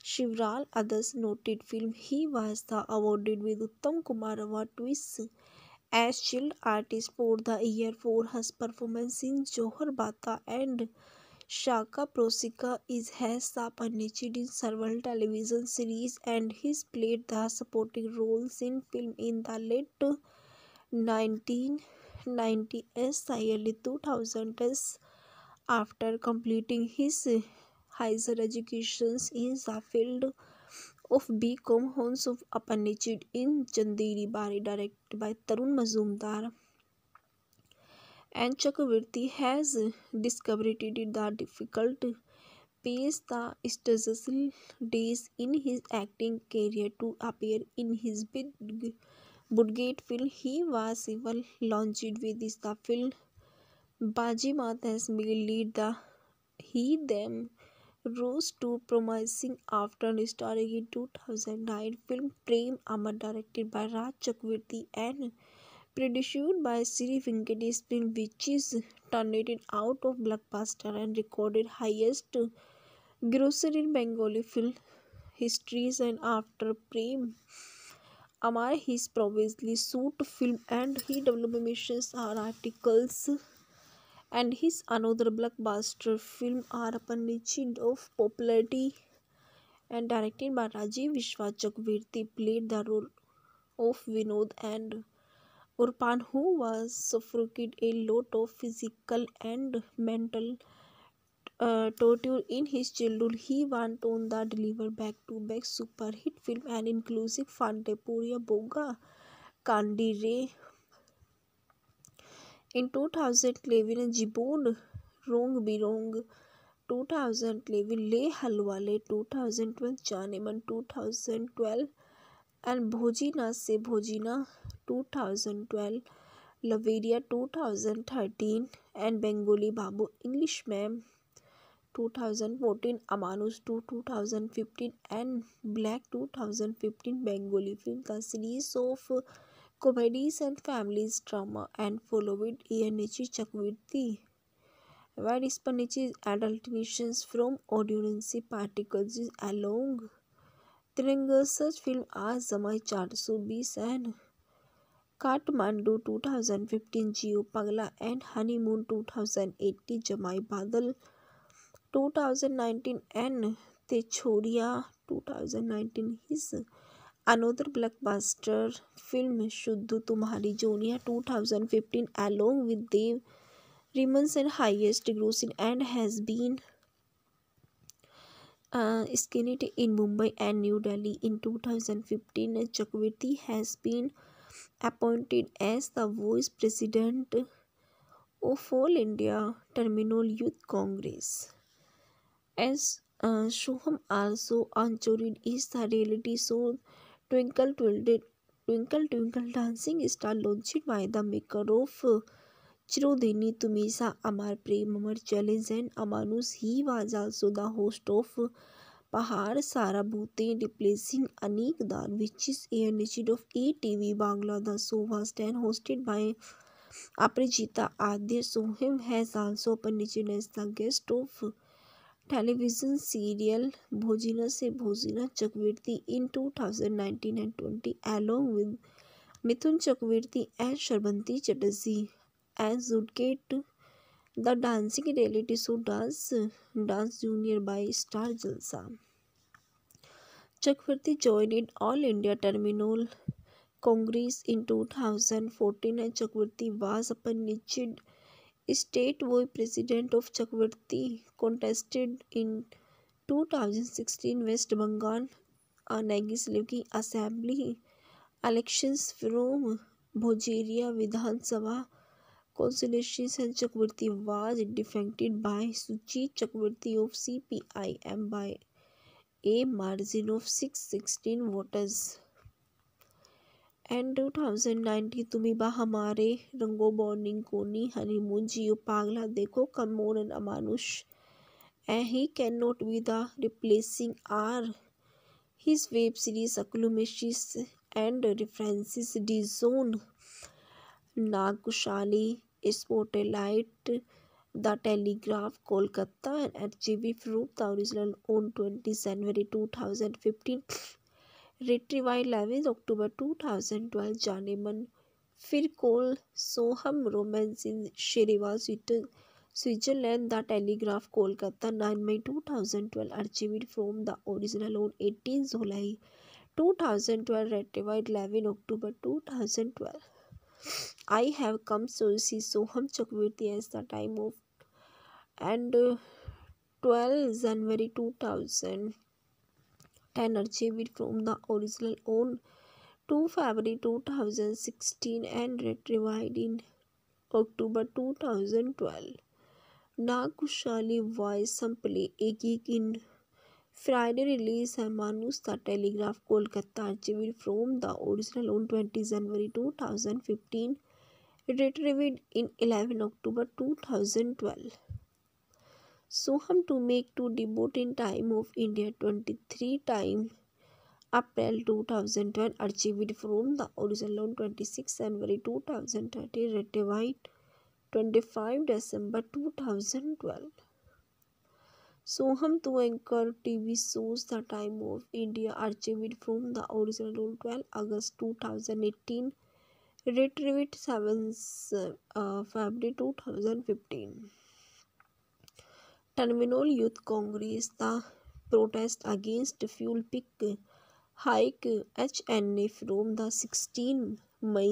Several others noted films he was the awarded with Uttam Kumar Award twice as Child Artist for the Year for his performance in Johar Bata and Shaka Prosika is has appeared in several television series and he's played the supporting roles in film in the late 1990s early 2000s after completing his higher education in the field of B.Com Horns of Apprenticeship in Chandiri Bari directed by Tarun Mazumdar and Chakravarti has discovered the difficult pace the stressful days in his acting career to appear in his big Budgate film he was even launched with the film Bajimath has lead the he them rose to promising after starring in 2009 film Prem Amar directed by Raj Chakravarti and produced by Sri Venkatesh film which is turned out of blockbuster and recorded highest grosser in Bengali film histories and after Prem Amar his previously suit film and he developed missions are articles and his another blockbuster film are upon reaching of popularity and directed by Rajiv Vishwachakravarti played the role of Vinod and Urpan who was suffered a lot of physical and mental uh, torture in his childhood. He went on the deliver back to back super hit film and inclusive Fantapuria Boga Kandi Ray In Jibon Rong बिरोंग two thousand eleven ले हलवाले 2012 thousand 2012 and भोजीना से भोजीना 2012 लवेरिया 2013 and Bengali Babu English ma'am 2014 Amanush two 2015 and black 2015 Bengali film का series of comedies and families drama and followed a niche Chakravarti. Where Spanish adult visions from audience particles along. तिरंगा such film आज समय 420 and Kathmandu 2015 Jiyo Pagla and honeymoon 2018 Jamai Badal 2019 and ते छोरिया 2019 his another block blockbuster film शुद्ध तुम्हारी जोनिया fifteen along with Dev रिमन and highest grossing and has been screened in Mumbai and new Delhi in two thousand fifteen Chakraborty has been appointed as the vice president of all India Trinamool youth Congress as Soham also anchored is the reality show twinkle twinkle twinkle dancing star launching by the maker of Chirodini तुमीसा Amar Prem Amar challenge and Amanush he was also the host of पहाड़ सारा बूते displacing Anik दान which is air निचिड of A T V Bangla the so vast and hosted by Aparajita Adhya Soham has also अपन निचिड as guest of television serial भोजिना से भोजिना Chakraborty in two thousand nineteen and along with Mithun Chakraborty and Srabanti Chatterjee and judged the dancing reality show dance dance junior by star Jalsha Chakraborty join in all India Trinamool Congress in two thousand fourteen and Chakraborty was upon निचिड state वो president of Chakraborty contested in two thousand sixteen waste Bengal नैगी की assembly elections from Bajoria Vidhan Sabha consolation सन Chakraborty was defeated by Sujit Chakraborty of C P I M by a margin of six sixteen voters and two thousand nineteen तुम्हें बा हमारे रंगो burning कोनी हनी मुंजी पागला देखो come on and Amanush he can not be the replacing are his web series acclamations and references डिजोन नागुशाली spotlight the Telegraph Kolkata and H G B फ्रूप the original on twenty January two thousand fifteen retrieved eleventh October two thousand twelve जाने मन फिर कोल Soham romance in शेरेवा Switzerland the Telegraph Kolkata nine May two thousand twelve archived from the original on eighteen July two thousand twelve retrieved eleven October two thousand twelve I have come so see Soham Chakraborty as the time of and twelve January two thousand energy bid from the original on 2 February 2016 and retrieved in October 2012. Nagushali voice sample एक एक in Friday release है Manush the Telegraph Kolkata archived from the original on 20 January 2015 retrieved in 11 October 2012. Soham to make to debut in Time of India 23 time April 2012 achieved from the original 26 January 2013 retrieved 25 December 2012. Soham to anchor TV shows The Time of India archived from the original 12 August 2018 retrieved 7 uh, February 2015. Trinamool youth Congress का protest against fuel pick hike H N A from the sixteen May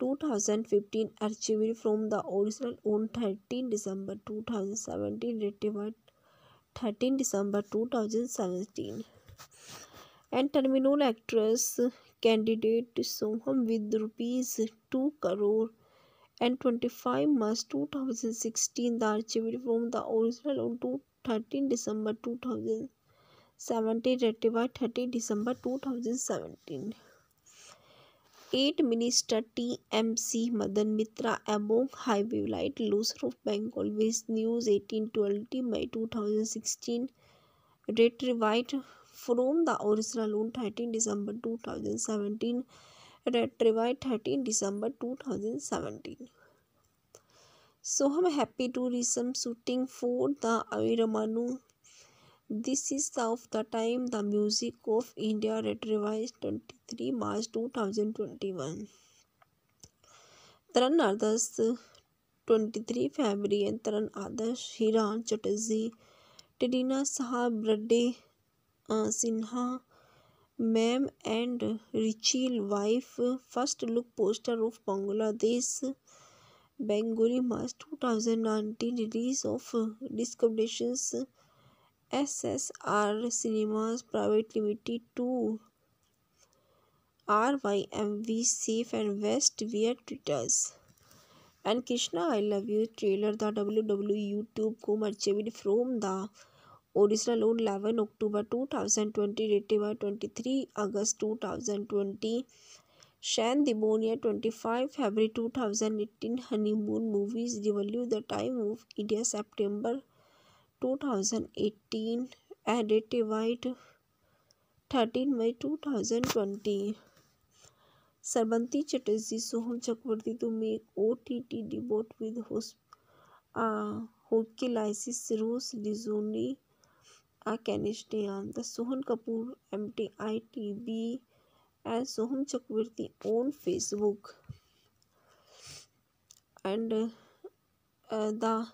two thousand fifteen achieve from the original on thirteen December two thousand 2017 retrieved thirteen December two thousand 2017 and Trinamool actress candidate Soham with rupees two crore and 25 March 2016 are achieved from the original on 13 December 2017 ratified 30 December 2017. Eight Minister TMC Madan Mitra high Highway Light loser of Bengal Waste News 1820 May 2016 rate from the original on 13 December 2017 retrieved thirteen December two thousand seventeen Soham happy tourism shooting for the रमानू this is the of the time the music of India retrieved twenty three March two thousand twenty one Taran Adarsh twenty three February and Taran Adarsh Hiran Chatterjee टडीना साहब ब्रडे Sinha ma'am and रिची wife first look poster of Bangladesh बेंगुरी March 2019 release of डिस्कवडेशंस S S R cinemas private limited to R Y M V safe and west wear Twitters and Krishna I love you trailer the W W YouTube को मर्चेबल from the Odisha लोन eleven October two thousand twenty dated by twenty three August two thousand twenty शैन दिबोनिया twenty five February two thousand eighteen moon movies रिवल्यू the time of India September two thousand eighteen added white thirteen May two thousand twenty Srabanti Chatterjee Soham Chakraborty to make O T T debut with होस होकिलाइसिस रोस डिजोनी I can stay on. The Sohan Kapoor MTITB and Soham Chakraborty on Facebook and uh, uh, the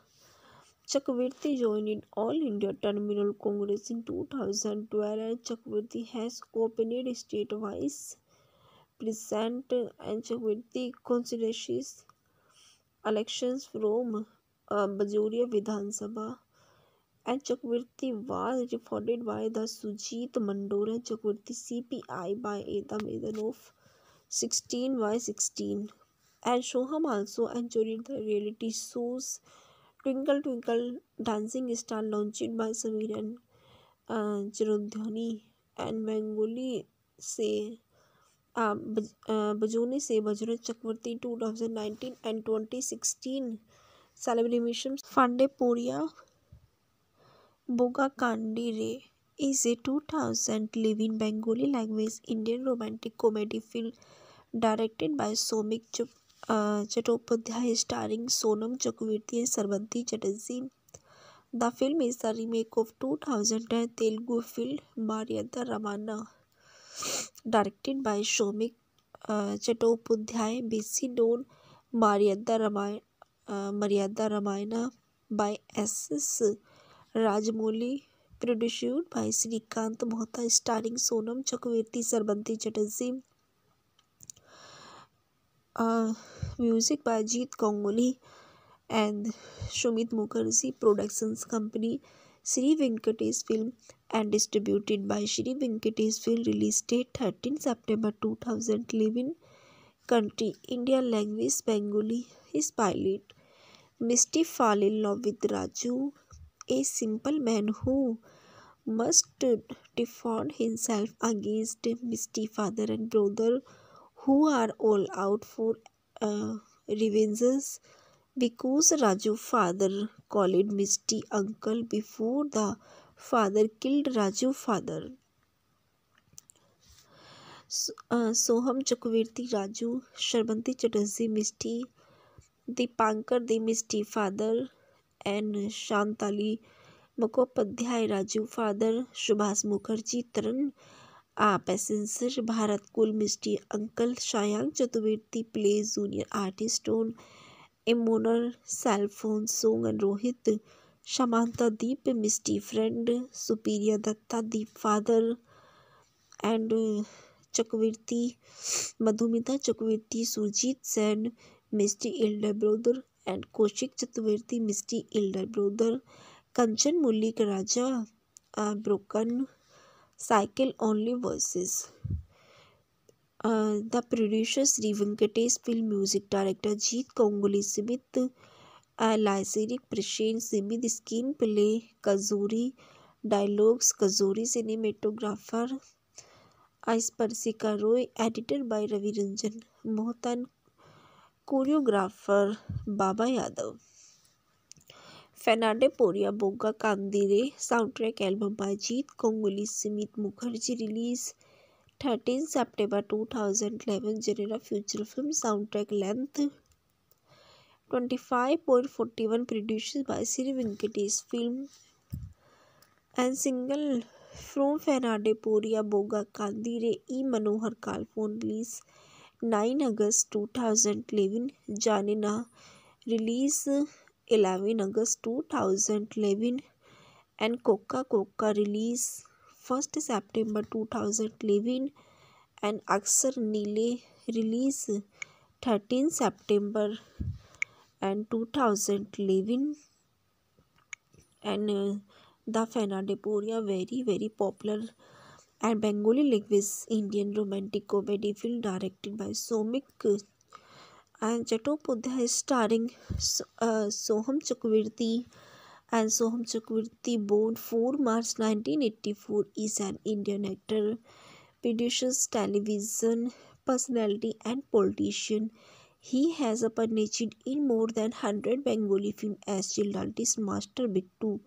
Chakraborty joined in All India Terminal Congress in 2012 and Chakraborty has campaigned state-wise present and Chakraborty considers elections from uh, Bajoria Vidhan Sabha and Chakraborty was refunded by the Sujit Mandore and Chakraborty C P I by a the मेदन of sixteen by sixteen an Soham also and चोरी the reality shows twinkle twinkle dancing star launched by Samir N चिरुद्धनी and Bengali से बजोनी से बजुर Chakraborty two thousand nineteen and twenty sixteen celebration Fande Poriya Boga Bogakandi Re is a two thousand live in Bengali language Indian romantic comedy film directed by Somik Chattopadhyay starring Sonam Chakraborty and Srabanti Chatterjee the film is the remake of two thousand Telugu film Maryada रवाना directed by Somik Chattopadhyay BC done Maryada Ramayan Maryada Ramayan by S S Rajamouli produced by Shrikant Mohta starring Sonam Chakraborty Srabanti Chatterjee music by Jeet Ganguly and Sumit Mukherjee productions company Shri Venkatesh film and distributed by Shri Venkatesh film release date thirteen September two thousand eleven country India language Bengali is pilot Misty fall in love with Raju a simple man who must defend himself against misty father and brother who are all out for uh, revenges because Raju father called Misty uncle before the father killed Raju father. Soham uh, Raju, Raju शर्मंती Misty, the Pankar, the Misty Father. N शांताली Mukhopadhyay Rajiv father Subhash Mukherjee तरन आ पैसेंसर भारत कुल मिस्टी uncle शायांग Chaturvedi play junior artist on इमोनर cellphone song and Rohit शमांता Deep Misty friend सुपीरिया Dutta Deep father and Chakraborty Madhumita Chakraborty Surjit Sen Misty elder brother and Kaushik Chaturvedi Misty elder brother Kanchan का Raja broken cycle only versus the producer Shri Venkatesh film music director Jeet कोंगुली Sumit lyricist Prasen सिमित screen play कजूरी dialogues कजोरी cinematographer आइस परसिका Roy editor by Ravi Ranjan मोहतन choreographer Baba Yadav Fande Poriya Boga Kandire sound track album बाजीत Ganguli Sumit Mukherjee release thirteen September two thousand eleven genre future film sound track length twenty five point forty one produce by Shri Venkatesh film and single from Fande Poriya Boga कांदीरे ई मनोहर काल्पन release nine August two thousand eleven जानिना release eleven August two thousand eleven and Coca Coca release first September two thousand eleven and अक्सर नीले release thirteen September and two thousand eleven and the फेना डेपोरिया very very popular and Bengali language Indian romantic comedy film directed by Somik and Chattopadhyay starring uh, Soham Chakravarti and Soham Chakravarti born 4 March 1984 is an Indian actor, producer, television personality and politician. He has appeared in more than 100 Bengali films as Chilalti's master Bittu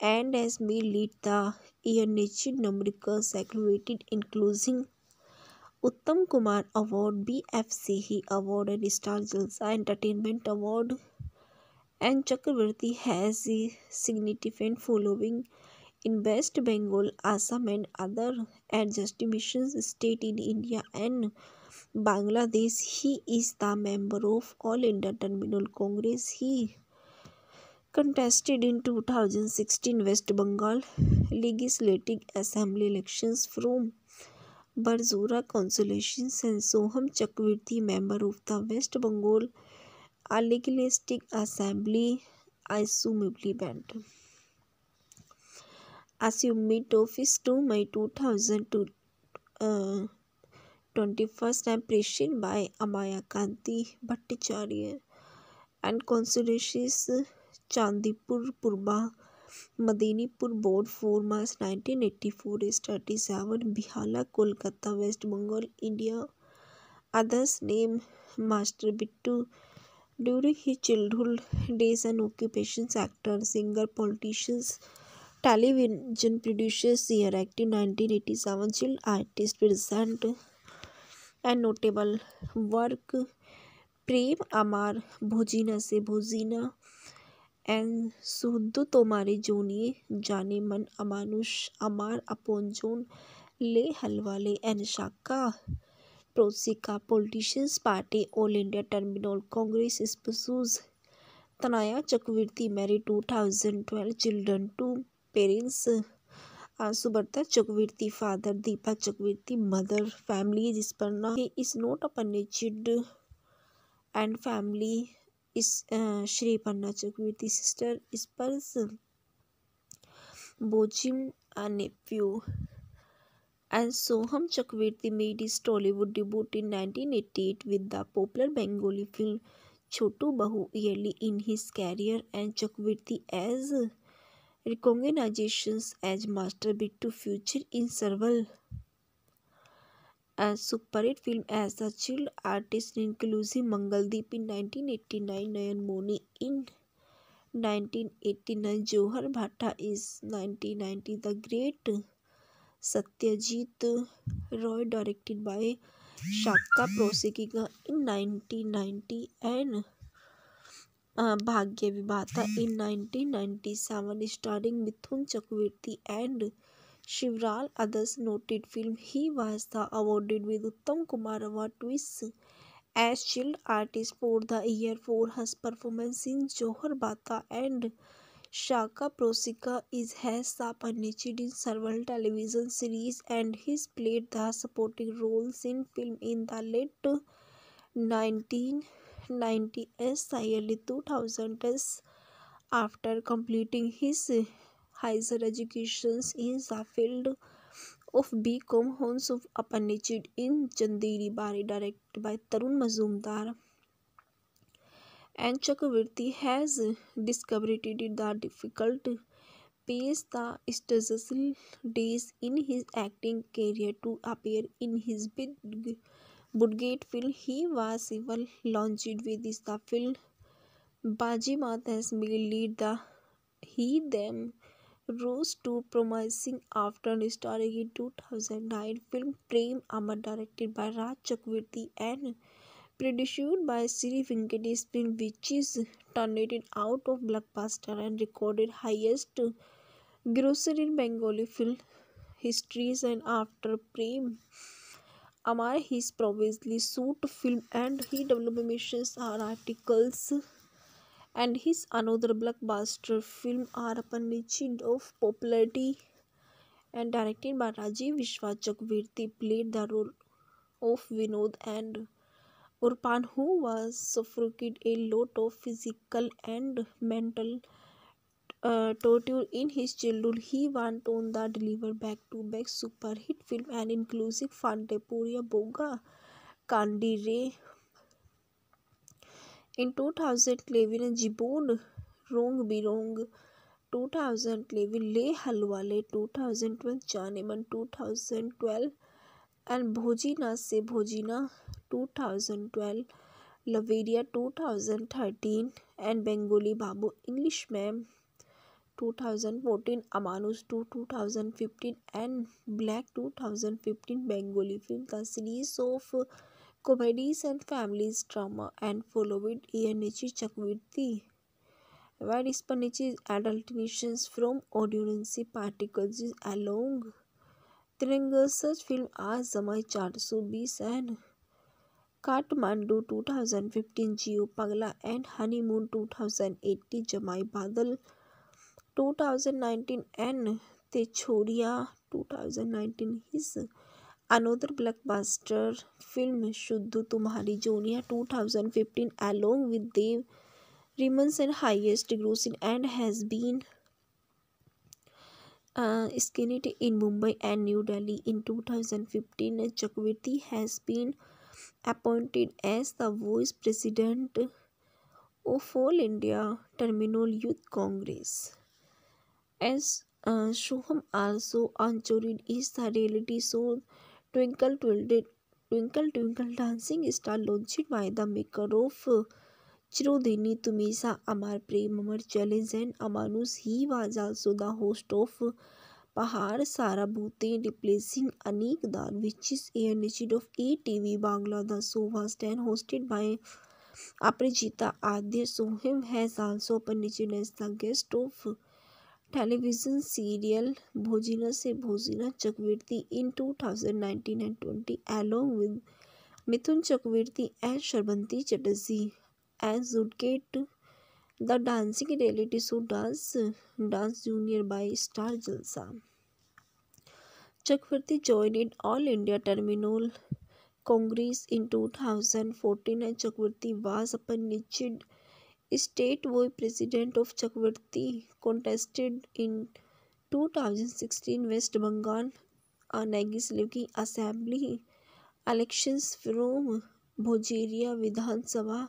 and as male lead the year निश्चित numerical secreted including Uttam Kumar award B F C he award and star Jalsha entertainment award and Chakraborty has significant following in waste Bengal Assam and other एडजस्टिमेशन state in India and Bangladesh he is the member of all India Trinamool Congress he contested in 2016 West Bengal Legislative Assembly elections from Barzura Consolation and Soham Chakravarti member of the West Bengal Legislative Assembly assumably banned. Assumed office to May 2021 uh, 21st impression by Amaya Kanti Bhattacharya and consolations Chandipur Purba Medinipur board four March nineteen eighty four S thirty seven Behala Kolkata waste Bengal India others name master Bittu during he चिल्ड्रुल days and occupation actor singer politicians television producers year active nineteen eighty seven child artist present and notable work Prem Amar भोजीना से Bojhena N सुद्दू तोमारे जोनी जानेमन अमानुष अमार अपोन्जोन ले हलवाले एनशाखा ट्रोसिका politicians party All India Trinamool Congress स्पसूज Tanaya Chakraborty marry twelve children two parents Subrata Chakraborty father Deepa Chakraborty mother family जिस पर ना इस note अपन चिड and family is Shri Panna Chakraborty sister is पर्स बोचिम nephew and Soham Chakraborty made is Tollywood debut in nineteen eighty eight with the popular Bengali film छोटू बहू early in his career and Chakraborty as recognition as master bit to future in several and superhit film as the child artist inclusive Mangaldeep in 1989 Nayan Moni in 1989 जोहर भाटा is 1990 the great Satyajit Roy directed by Shakha Proshakha in 1990 and Bhagya विभाता in seven starring Mithun Chakraborty and Shivral, others noted film He was the awarded with Uttam Kumar Award twice as Child Artist for the year for his performance in Johar Bata and Shaka Prosika is has participated in several television series and has played the supporting roles in film in the late 1990s early 2000s after completing his higher education in the field of BCom Horns of Apprenticeship in Chanderi Bari directed by Tarun Mazumdar. And Chakravarti has discovered the difficult pace the stressful days in his acting career to appear in his big Budgate film. He was even launched with the film Bajimath as lead the he them rose to promising after starring in 2009 film Prem Amar directed by Raj Chakravarti and produced by Sri Venkatesh film which is turned out of blockbuster and recorded highest grosser in Bengali film histories and after Prem Amar his previously shoot film and he developed missions are articles and his another blockbuster film are upon चिड of popularity and directed by Rajiv Bishwa Chakraborty play the role of Vinod and orphan who suffocated a lot of physical and mental torture in his childhood he one tone the deliver back to back superhit film and inclusive Fandeporiya Boga Kandi Re In 2011, Gibbon Wrong Belong 2011, Le Halwale 2012, Janeman 2012 and Bhojina Se Bhojina 2012, Laveria 2013 and Bengali Babu English Ma'am 2014, Amanus 2 2015 and Black 2015 Bengali film. The series of comedies and families drama and followed ये नीचे चकवीरती वैड इस पर नीचे एडल्टिनेशन from audiences particles is along तिरंग film आज समय चार सौ बीस and Kathmandu two thousand fifteen Jio Pagla and honeymoon two thousand eighty Jamai Badal two thousand nineteen and ते छोड़िया two thousand nineteen his another blockbuster film शुद्ध तुम्हारी जोनिया fifteen along with Dev रिमन्स and highest grossing and has been स्किनिट in Mumbai and new Delhi in two thousand fifteen Chakraborty has been appointed as the vice president of all India Trinamool youth Congress as Soham also anchored is the reality show twinkle twinkle twinkle dancing star launched by the maker of Chirodini तुमीसा Amar Prem Amar challenge and Amanush he was also the host of पहाड़ सारा बूते replacing अनेक दान which is air निचिड of A T V Bangla the so was ten hosted by Aparajita Adhya Soham has also निचिड as the guest of television serial भोजिना से भोजिना Chakraborty in two thousand nineteen and twenty along with Mithun Chakraborty and Srabanti Chatterjee and judged the dancing reality show dance dance junior by star Jalsha Chakraborty join all India Trinamool Congress in two thousand fourteen and Chakraborty was upon निचिड state वो president of Chakraborty contested in 2016 waste Bengal नैगी की assembly elections from भोजेरिया विधानसभा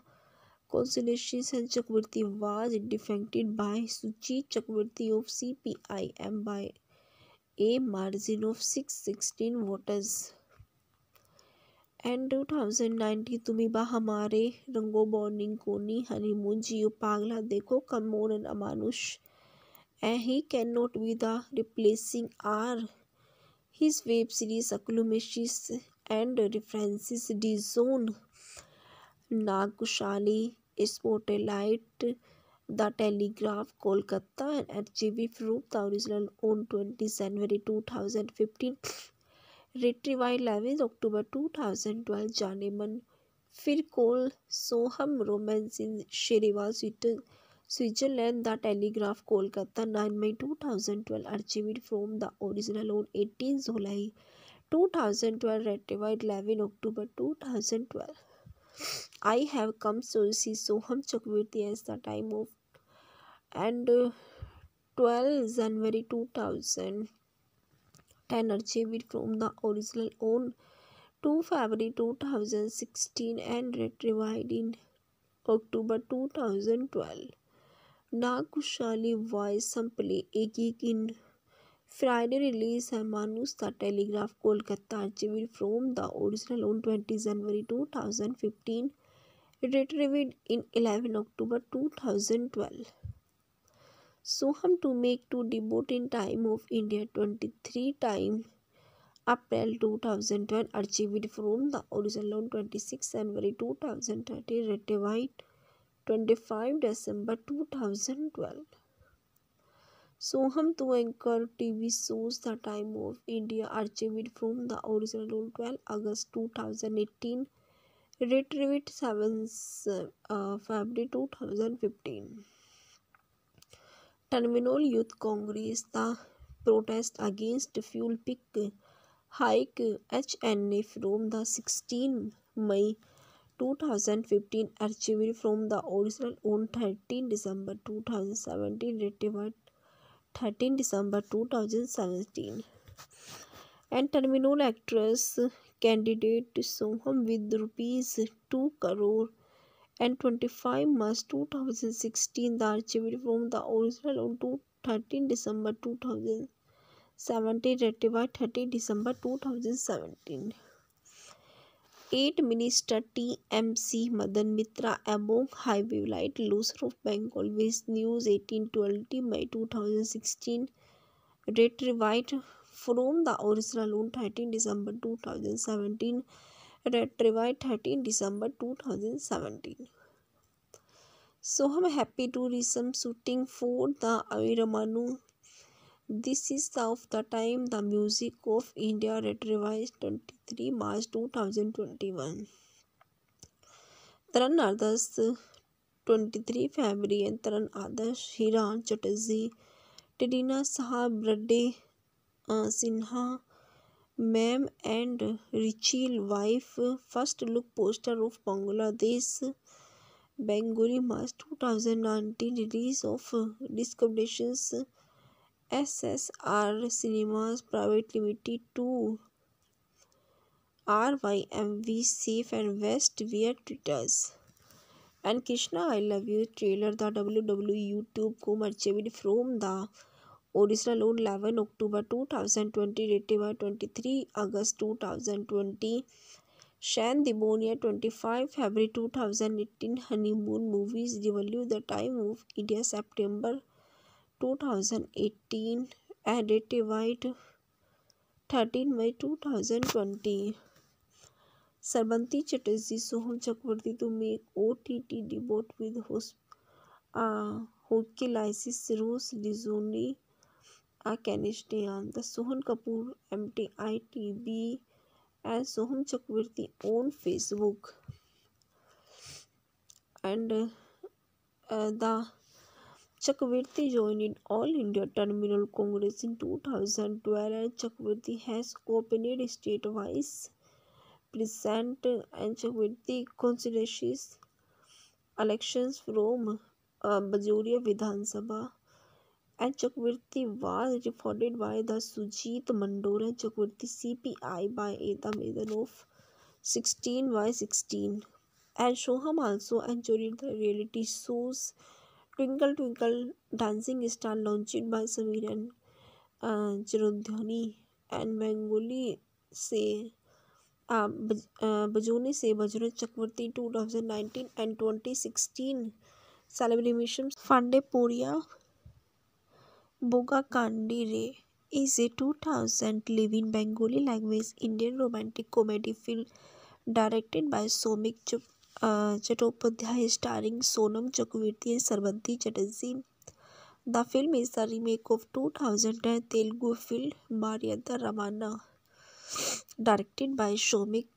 कॉन्सुलेशन से Chakraborty was defeated by सुची Chakraborty of C P I M by a margin of six sixteen voters and two thousand nineteen तुम्हें बा हमारे रंगो बॉर्निंग कोनी हनीमून जियो पागला देखो come on and Amanush A he can not be the replacing are his web series अक्लूमेशिस and references डिजोन नागुशाली spotlight The Telegraph, Kolkata, and फ्रूप the original the twenty January 20 thousand 2015. Retrieved eleven October two thousand twelve जाने मन फिर कोल Soham romance in शेरीवाल स्वीटन Switzerland the Telegraph Kolkata nine May two thousand twelve archived from the original on eighteen July two thousand twelve retrieved eleven October two thousand twelve I have come so see Soham Chakraborty as the time of and twelve January two thousand energy from the original on 2 February 2016 and retrieved in October 2012. Nag Kushali was simply a gig in Friday release Manus the Telegraph Kolkata archive from the original on 20 January 2015 retrieved in 11 October 2012. Soham to make to debut in Time of India 23 time April 2012 achieved from the original 26 January 2013 retrieved 25 December 2012. Soham to anchor TV shows The Time of India archived from the original 12 August 2018, retrieved 7 uh, February 2015. Trinamool youth Congress का protest against fuel pick hike H N A from the sixteen May two thousand fifteen archived from the original on thirteen December two thousand seventeen retrieved thirteen December two thousand seventeen and Trinamool actress candidate Soham with rupees two crore and 25 March 2016 the archived from the original on 13 December 2017 ratified 30 December 2017 8 Minister TMC Madan Mitra among highway light loser of Bengal Waste News 1820 May 2016 rate from the original on 13 December 2017 retrieved 13 December 2017. So I'm happy to resume shooting for the Aviramanu. This is of the time the music of India retrieved 23 March 2021. Taran Ardas 23 February and Taran Ardas Hiran Chatterjee Tedina Saha Brade Sinha ma'am and रिचील wife first look poster of Bangladesh Bengali March 2019 release of डिस्कमेशंस S S R cinemas private limited to R Y M V safe and west wear Twitters and Krishna I love you trailer the W W YouTube को मर्चेबल from the original on eleven October two thousand twenty dated twenty three August two thousand twenty शैन दिबोनिया twenty five February two thousand eighteen honeymoon movies दिवल्यू the time of India September two thousand eighteen edited वाइट thirteen May two thousand twenty Srabanti Chatterjee Soham Chakraborty to make O T T debut with host होके लाइसिस रोस डिजोनी a Kenishthian. The Sohan Kapoor MTITB and Soham Chakravarti on Facebook and uh, uh, the Chakravarti joined in All India Terminal Congress in 2012 and Chakravarti has campaigned statewise present and Chakravarti considers elections from uh, Bajoria Vidhan Sabha. And Chakraborty was refunded by the Sujit मंडोरा Chakraborty C P I by a the मेदन of sixteen by sixteen and Soham also and चोरी the reality shows twinkle twinkle dancing star launched by Sameer and चिरुद्योनी and Bengali से बजोनी से बजर Chakraborty two thousand nineteen and twenty sixteen celebration Fande Poriya Boga Kandi Re is a two thousand live in Bengali language Indian romantic comedy film directed by Somik Chattopadhyay starring Sonam Chakraborty and Srabanti Chatterjee the film is the remake of two thousand Telugu film Maryada रवाना directed by Somik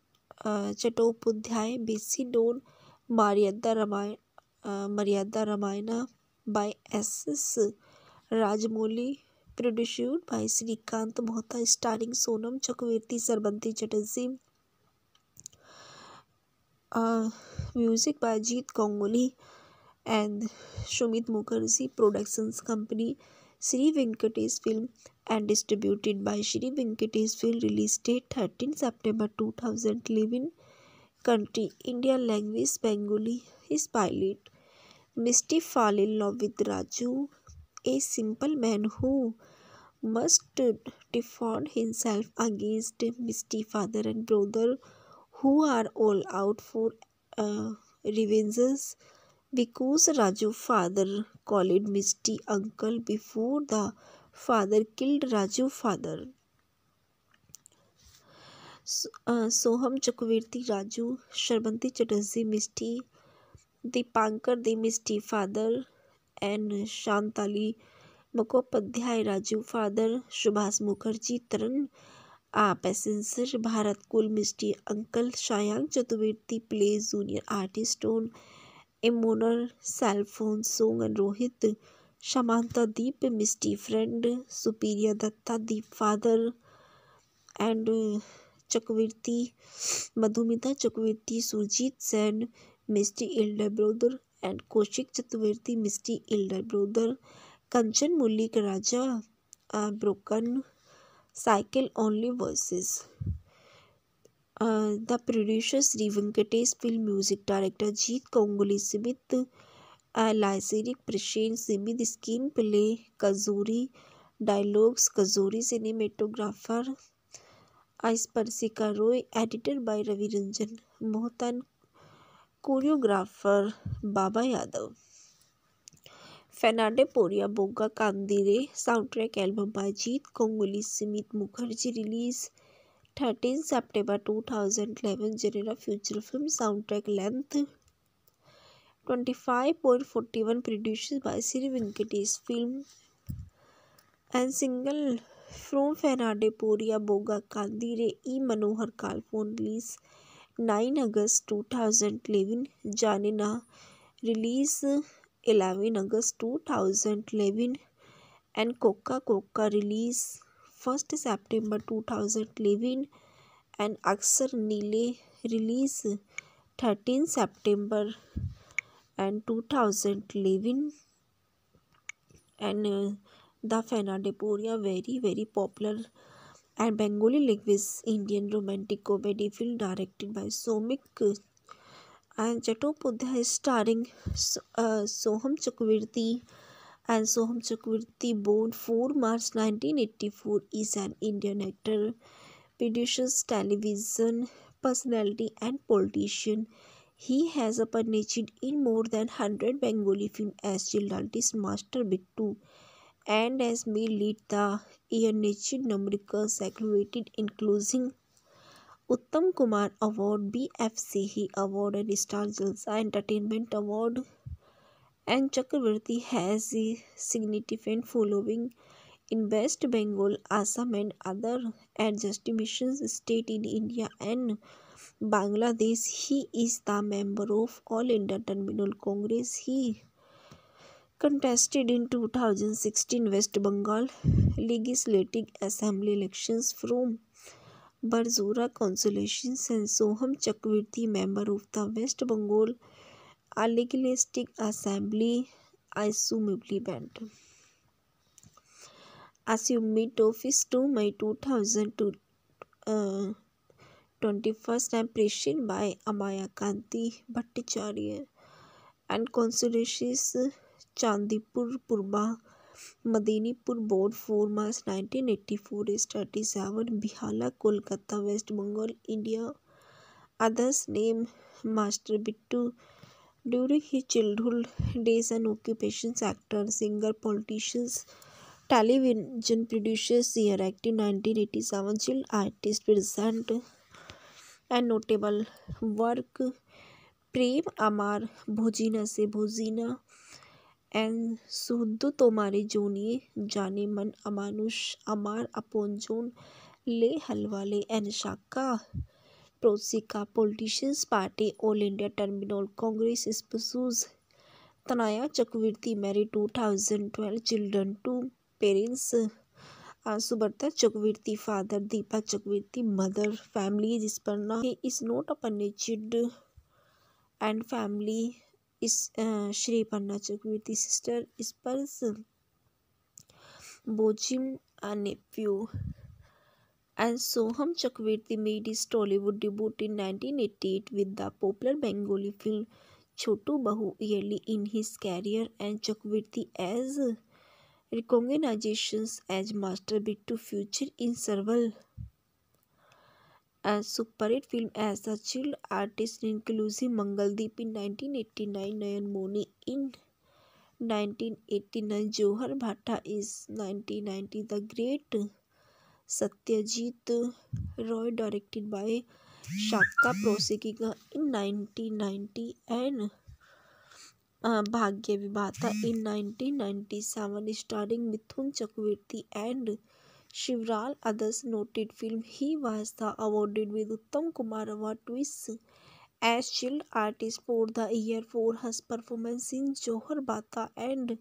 Chattopadhyay बेसी done Maryada Ramayan Maryada Ramayan by S S Rajamouli produced भाई Shrikant Mohta starring Sonam Chakraborty Srabanti Chatterjee music by Jeet Ganguly and Sumit Mukherjee productions company Shri Venkatesh film and distributed by Shri Venkatesh film release date thirteen September two thousand eleven country India language Bengali is pilot Misty fall in love with Raju a simple man who must defend himself against misty father and brother who are all out for uh, revenges because Raju father called Misty uncle before the father killed Raju father. Soham uh, Raju Raju शर्मंती misty the Pankar, the misty father. N शांताली Mukhopadhyay Raju father Subhash Mukherjee तरन आ पैसेंसर भारत कुल मिस्टी uncle शायांग Chaturvedi play junior आर्टिस्टोन इमोनर cellphone song and Rohit शमांता Deep Misty friend सुपीरिया Dutta Deep father and Chakraborty Madhumita Chakraborty Surjit Sen Mishti elder brother and Kaushik Chaturvedi Misty elder brother Kanchan Mullick Raja broken cycle only versus the producer Shri Venkatesh film music director Jeet कोंगुली सिमित लाइसेरिक प्रशेन सिमित screen play कजूरी dialogues कजूरी cinematographer आइस परसिका Roy editor by Ravi Ranjan मोहतन choreographer Baba Yadav Fande Poriya Boga कांदिरे soundtrack album by Jeet कोंगुली Sumit Mukherjee release thirteen September 2011 genre future film soundtrack length 25.41 produce by Shri Venkatesh film and single from Fande Poriya Boga कांदिरे E Manohar phone release nine August two thousand eleven जानिना release eleven August two thousand eleven and Coca Coca release first September two thousand eleven and अक्सर नीले release thirteen September and two thousand eleven and the फेनाडेपोरिया very very popular and Bengali language Indian romantic comedy film directed by Somik and Chattopadhyay starring uh, Soham Chakravarti and Soham Chakravarti born 4 March 1984 is an Indian actor, producer, television personality and politician. He has appeared in more than 100 Bengali films as Childantis Master Bittu and as May lead the year नेचर नमरिका सेक्रेटेड including Uttam Kumar award B F C he award and star Jalsha entertainment award and Chakraborty has a significant following in waste Bengal Assam and other एडजस्टिमेशन state in India and Bangladesh he is the member of all India Trinamool Congress he contested in 2016 West Bengal Legislative Assembly elections from Barzura Consolation and Soham Chakravarti member of the West Bengal Legislative Assembly assumably banned. Assumed office to May 2002 uh, 21st impression by Amaya Kanti Bhattacharya and Consolations Chandipur Purba Medinipur board four March nineteen eighty four is thirty seven Behala Kolkata waste Bengal India others name master Bittu during he childhood days and occupation actor singer politicians television producer सीयर acting nineteen eighty seven child artist present and notable work Prem Amar भोजीना से भोजीना En sudo tomare joni, janeman amanush amar aponjon le halwale en shaka. प्रोसिका politicians party All India Trinamool Congress स्पसूज Tanaya Chakraborty Mary two thousand twelve children two parents Subrata Chakraborty father Deepa Chakraborty mother family जिस पर ना note अपन ने चिड and family is Shri Panna Chakraborty sister इस पर बोचिम nephew and Soham Chakraborty made is Tollywood debut in nineteen eighty eight with the popular Bengali film छोटू बहू early in his career and Chakraborty as recognition as master bit to future in several and super hit film as the child artist inclusive Mangaldeep in 1989 Nayan Moni in 1989 जोहर भाटा is 1990 the great Satyajit Roy directed by Shakha Proshakha in 1990 and Bhagya विभाता in seven starring Mithun Chakraborty and Shivral, others noted film, he was the awarded with Uttam Kumar Award twice as Child Artist for the year for his performance in Johar Bata and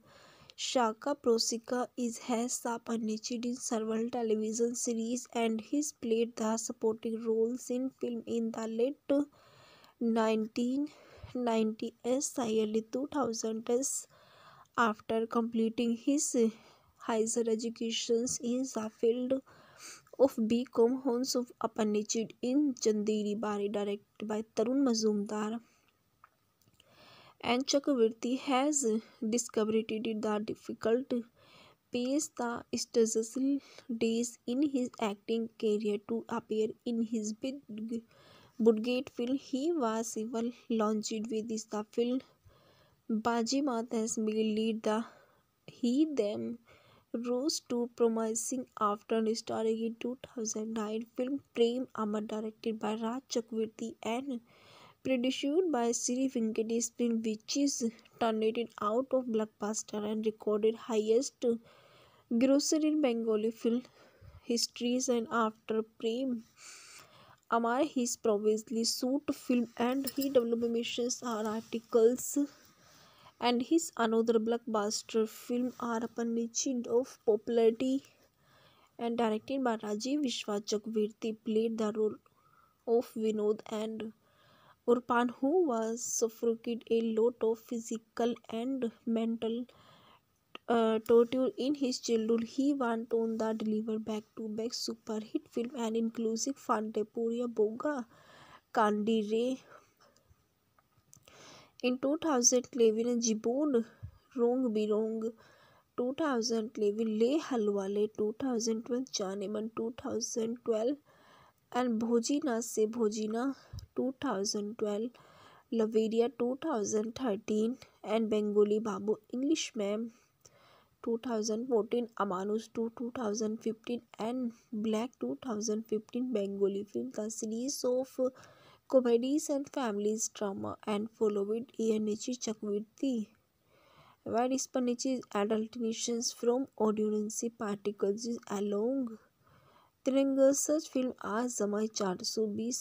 Shaka Prosika is has appeared in several television series and he's played the supporting roles in film in the late 1990s early 2000s after completing his higher education in the field of B.Com Horns of Apprenticeship in Chanderi Bari, directed by Tarun Mazumdar. And Chakravarti has discovered the difficult pace the stressful days in his acting career to appear in his big Budgate film. He was even launched with the film Bajimath as male lead the he them rose to promising after starring in 2009 film Prem Amar directed by Raj Chakravarti and produced by Sri Venkatesh film which is turned out of blockbuster and recorded highest grosser in Bengali film histories and after Prem Amar his previously suit film and he developed missions are articles and his another blockbuster film are upon kind of popularity and directing by Rajiv Vishwas Chakraborty play the role of Vinod and orphan who was suffered a lot of physical and mental torture in his children he one tone the deliver back to back super hit film and inclusive Phande Poriya Boga Kandi Re In wrong बिरोंग two thousand 2011 Le हलवाले 2012 thousand 2012 and भोजीना से भोजीना 2012 लवेरिया 2013 and Bengali Babu English ma'am 2014 Amanush two 2015 and black 2015 Bengali film का series of comedies and families drama and followed a niche chakravarti where इस पर नीचे adulterations from audience particles along तिरंगा such film आज समय 420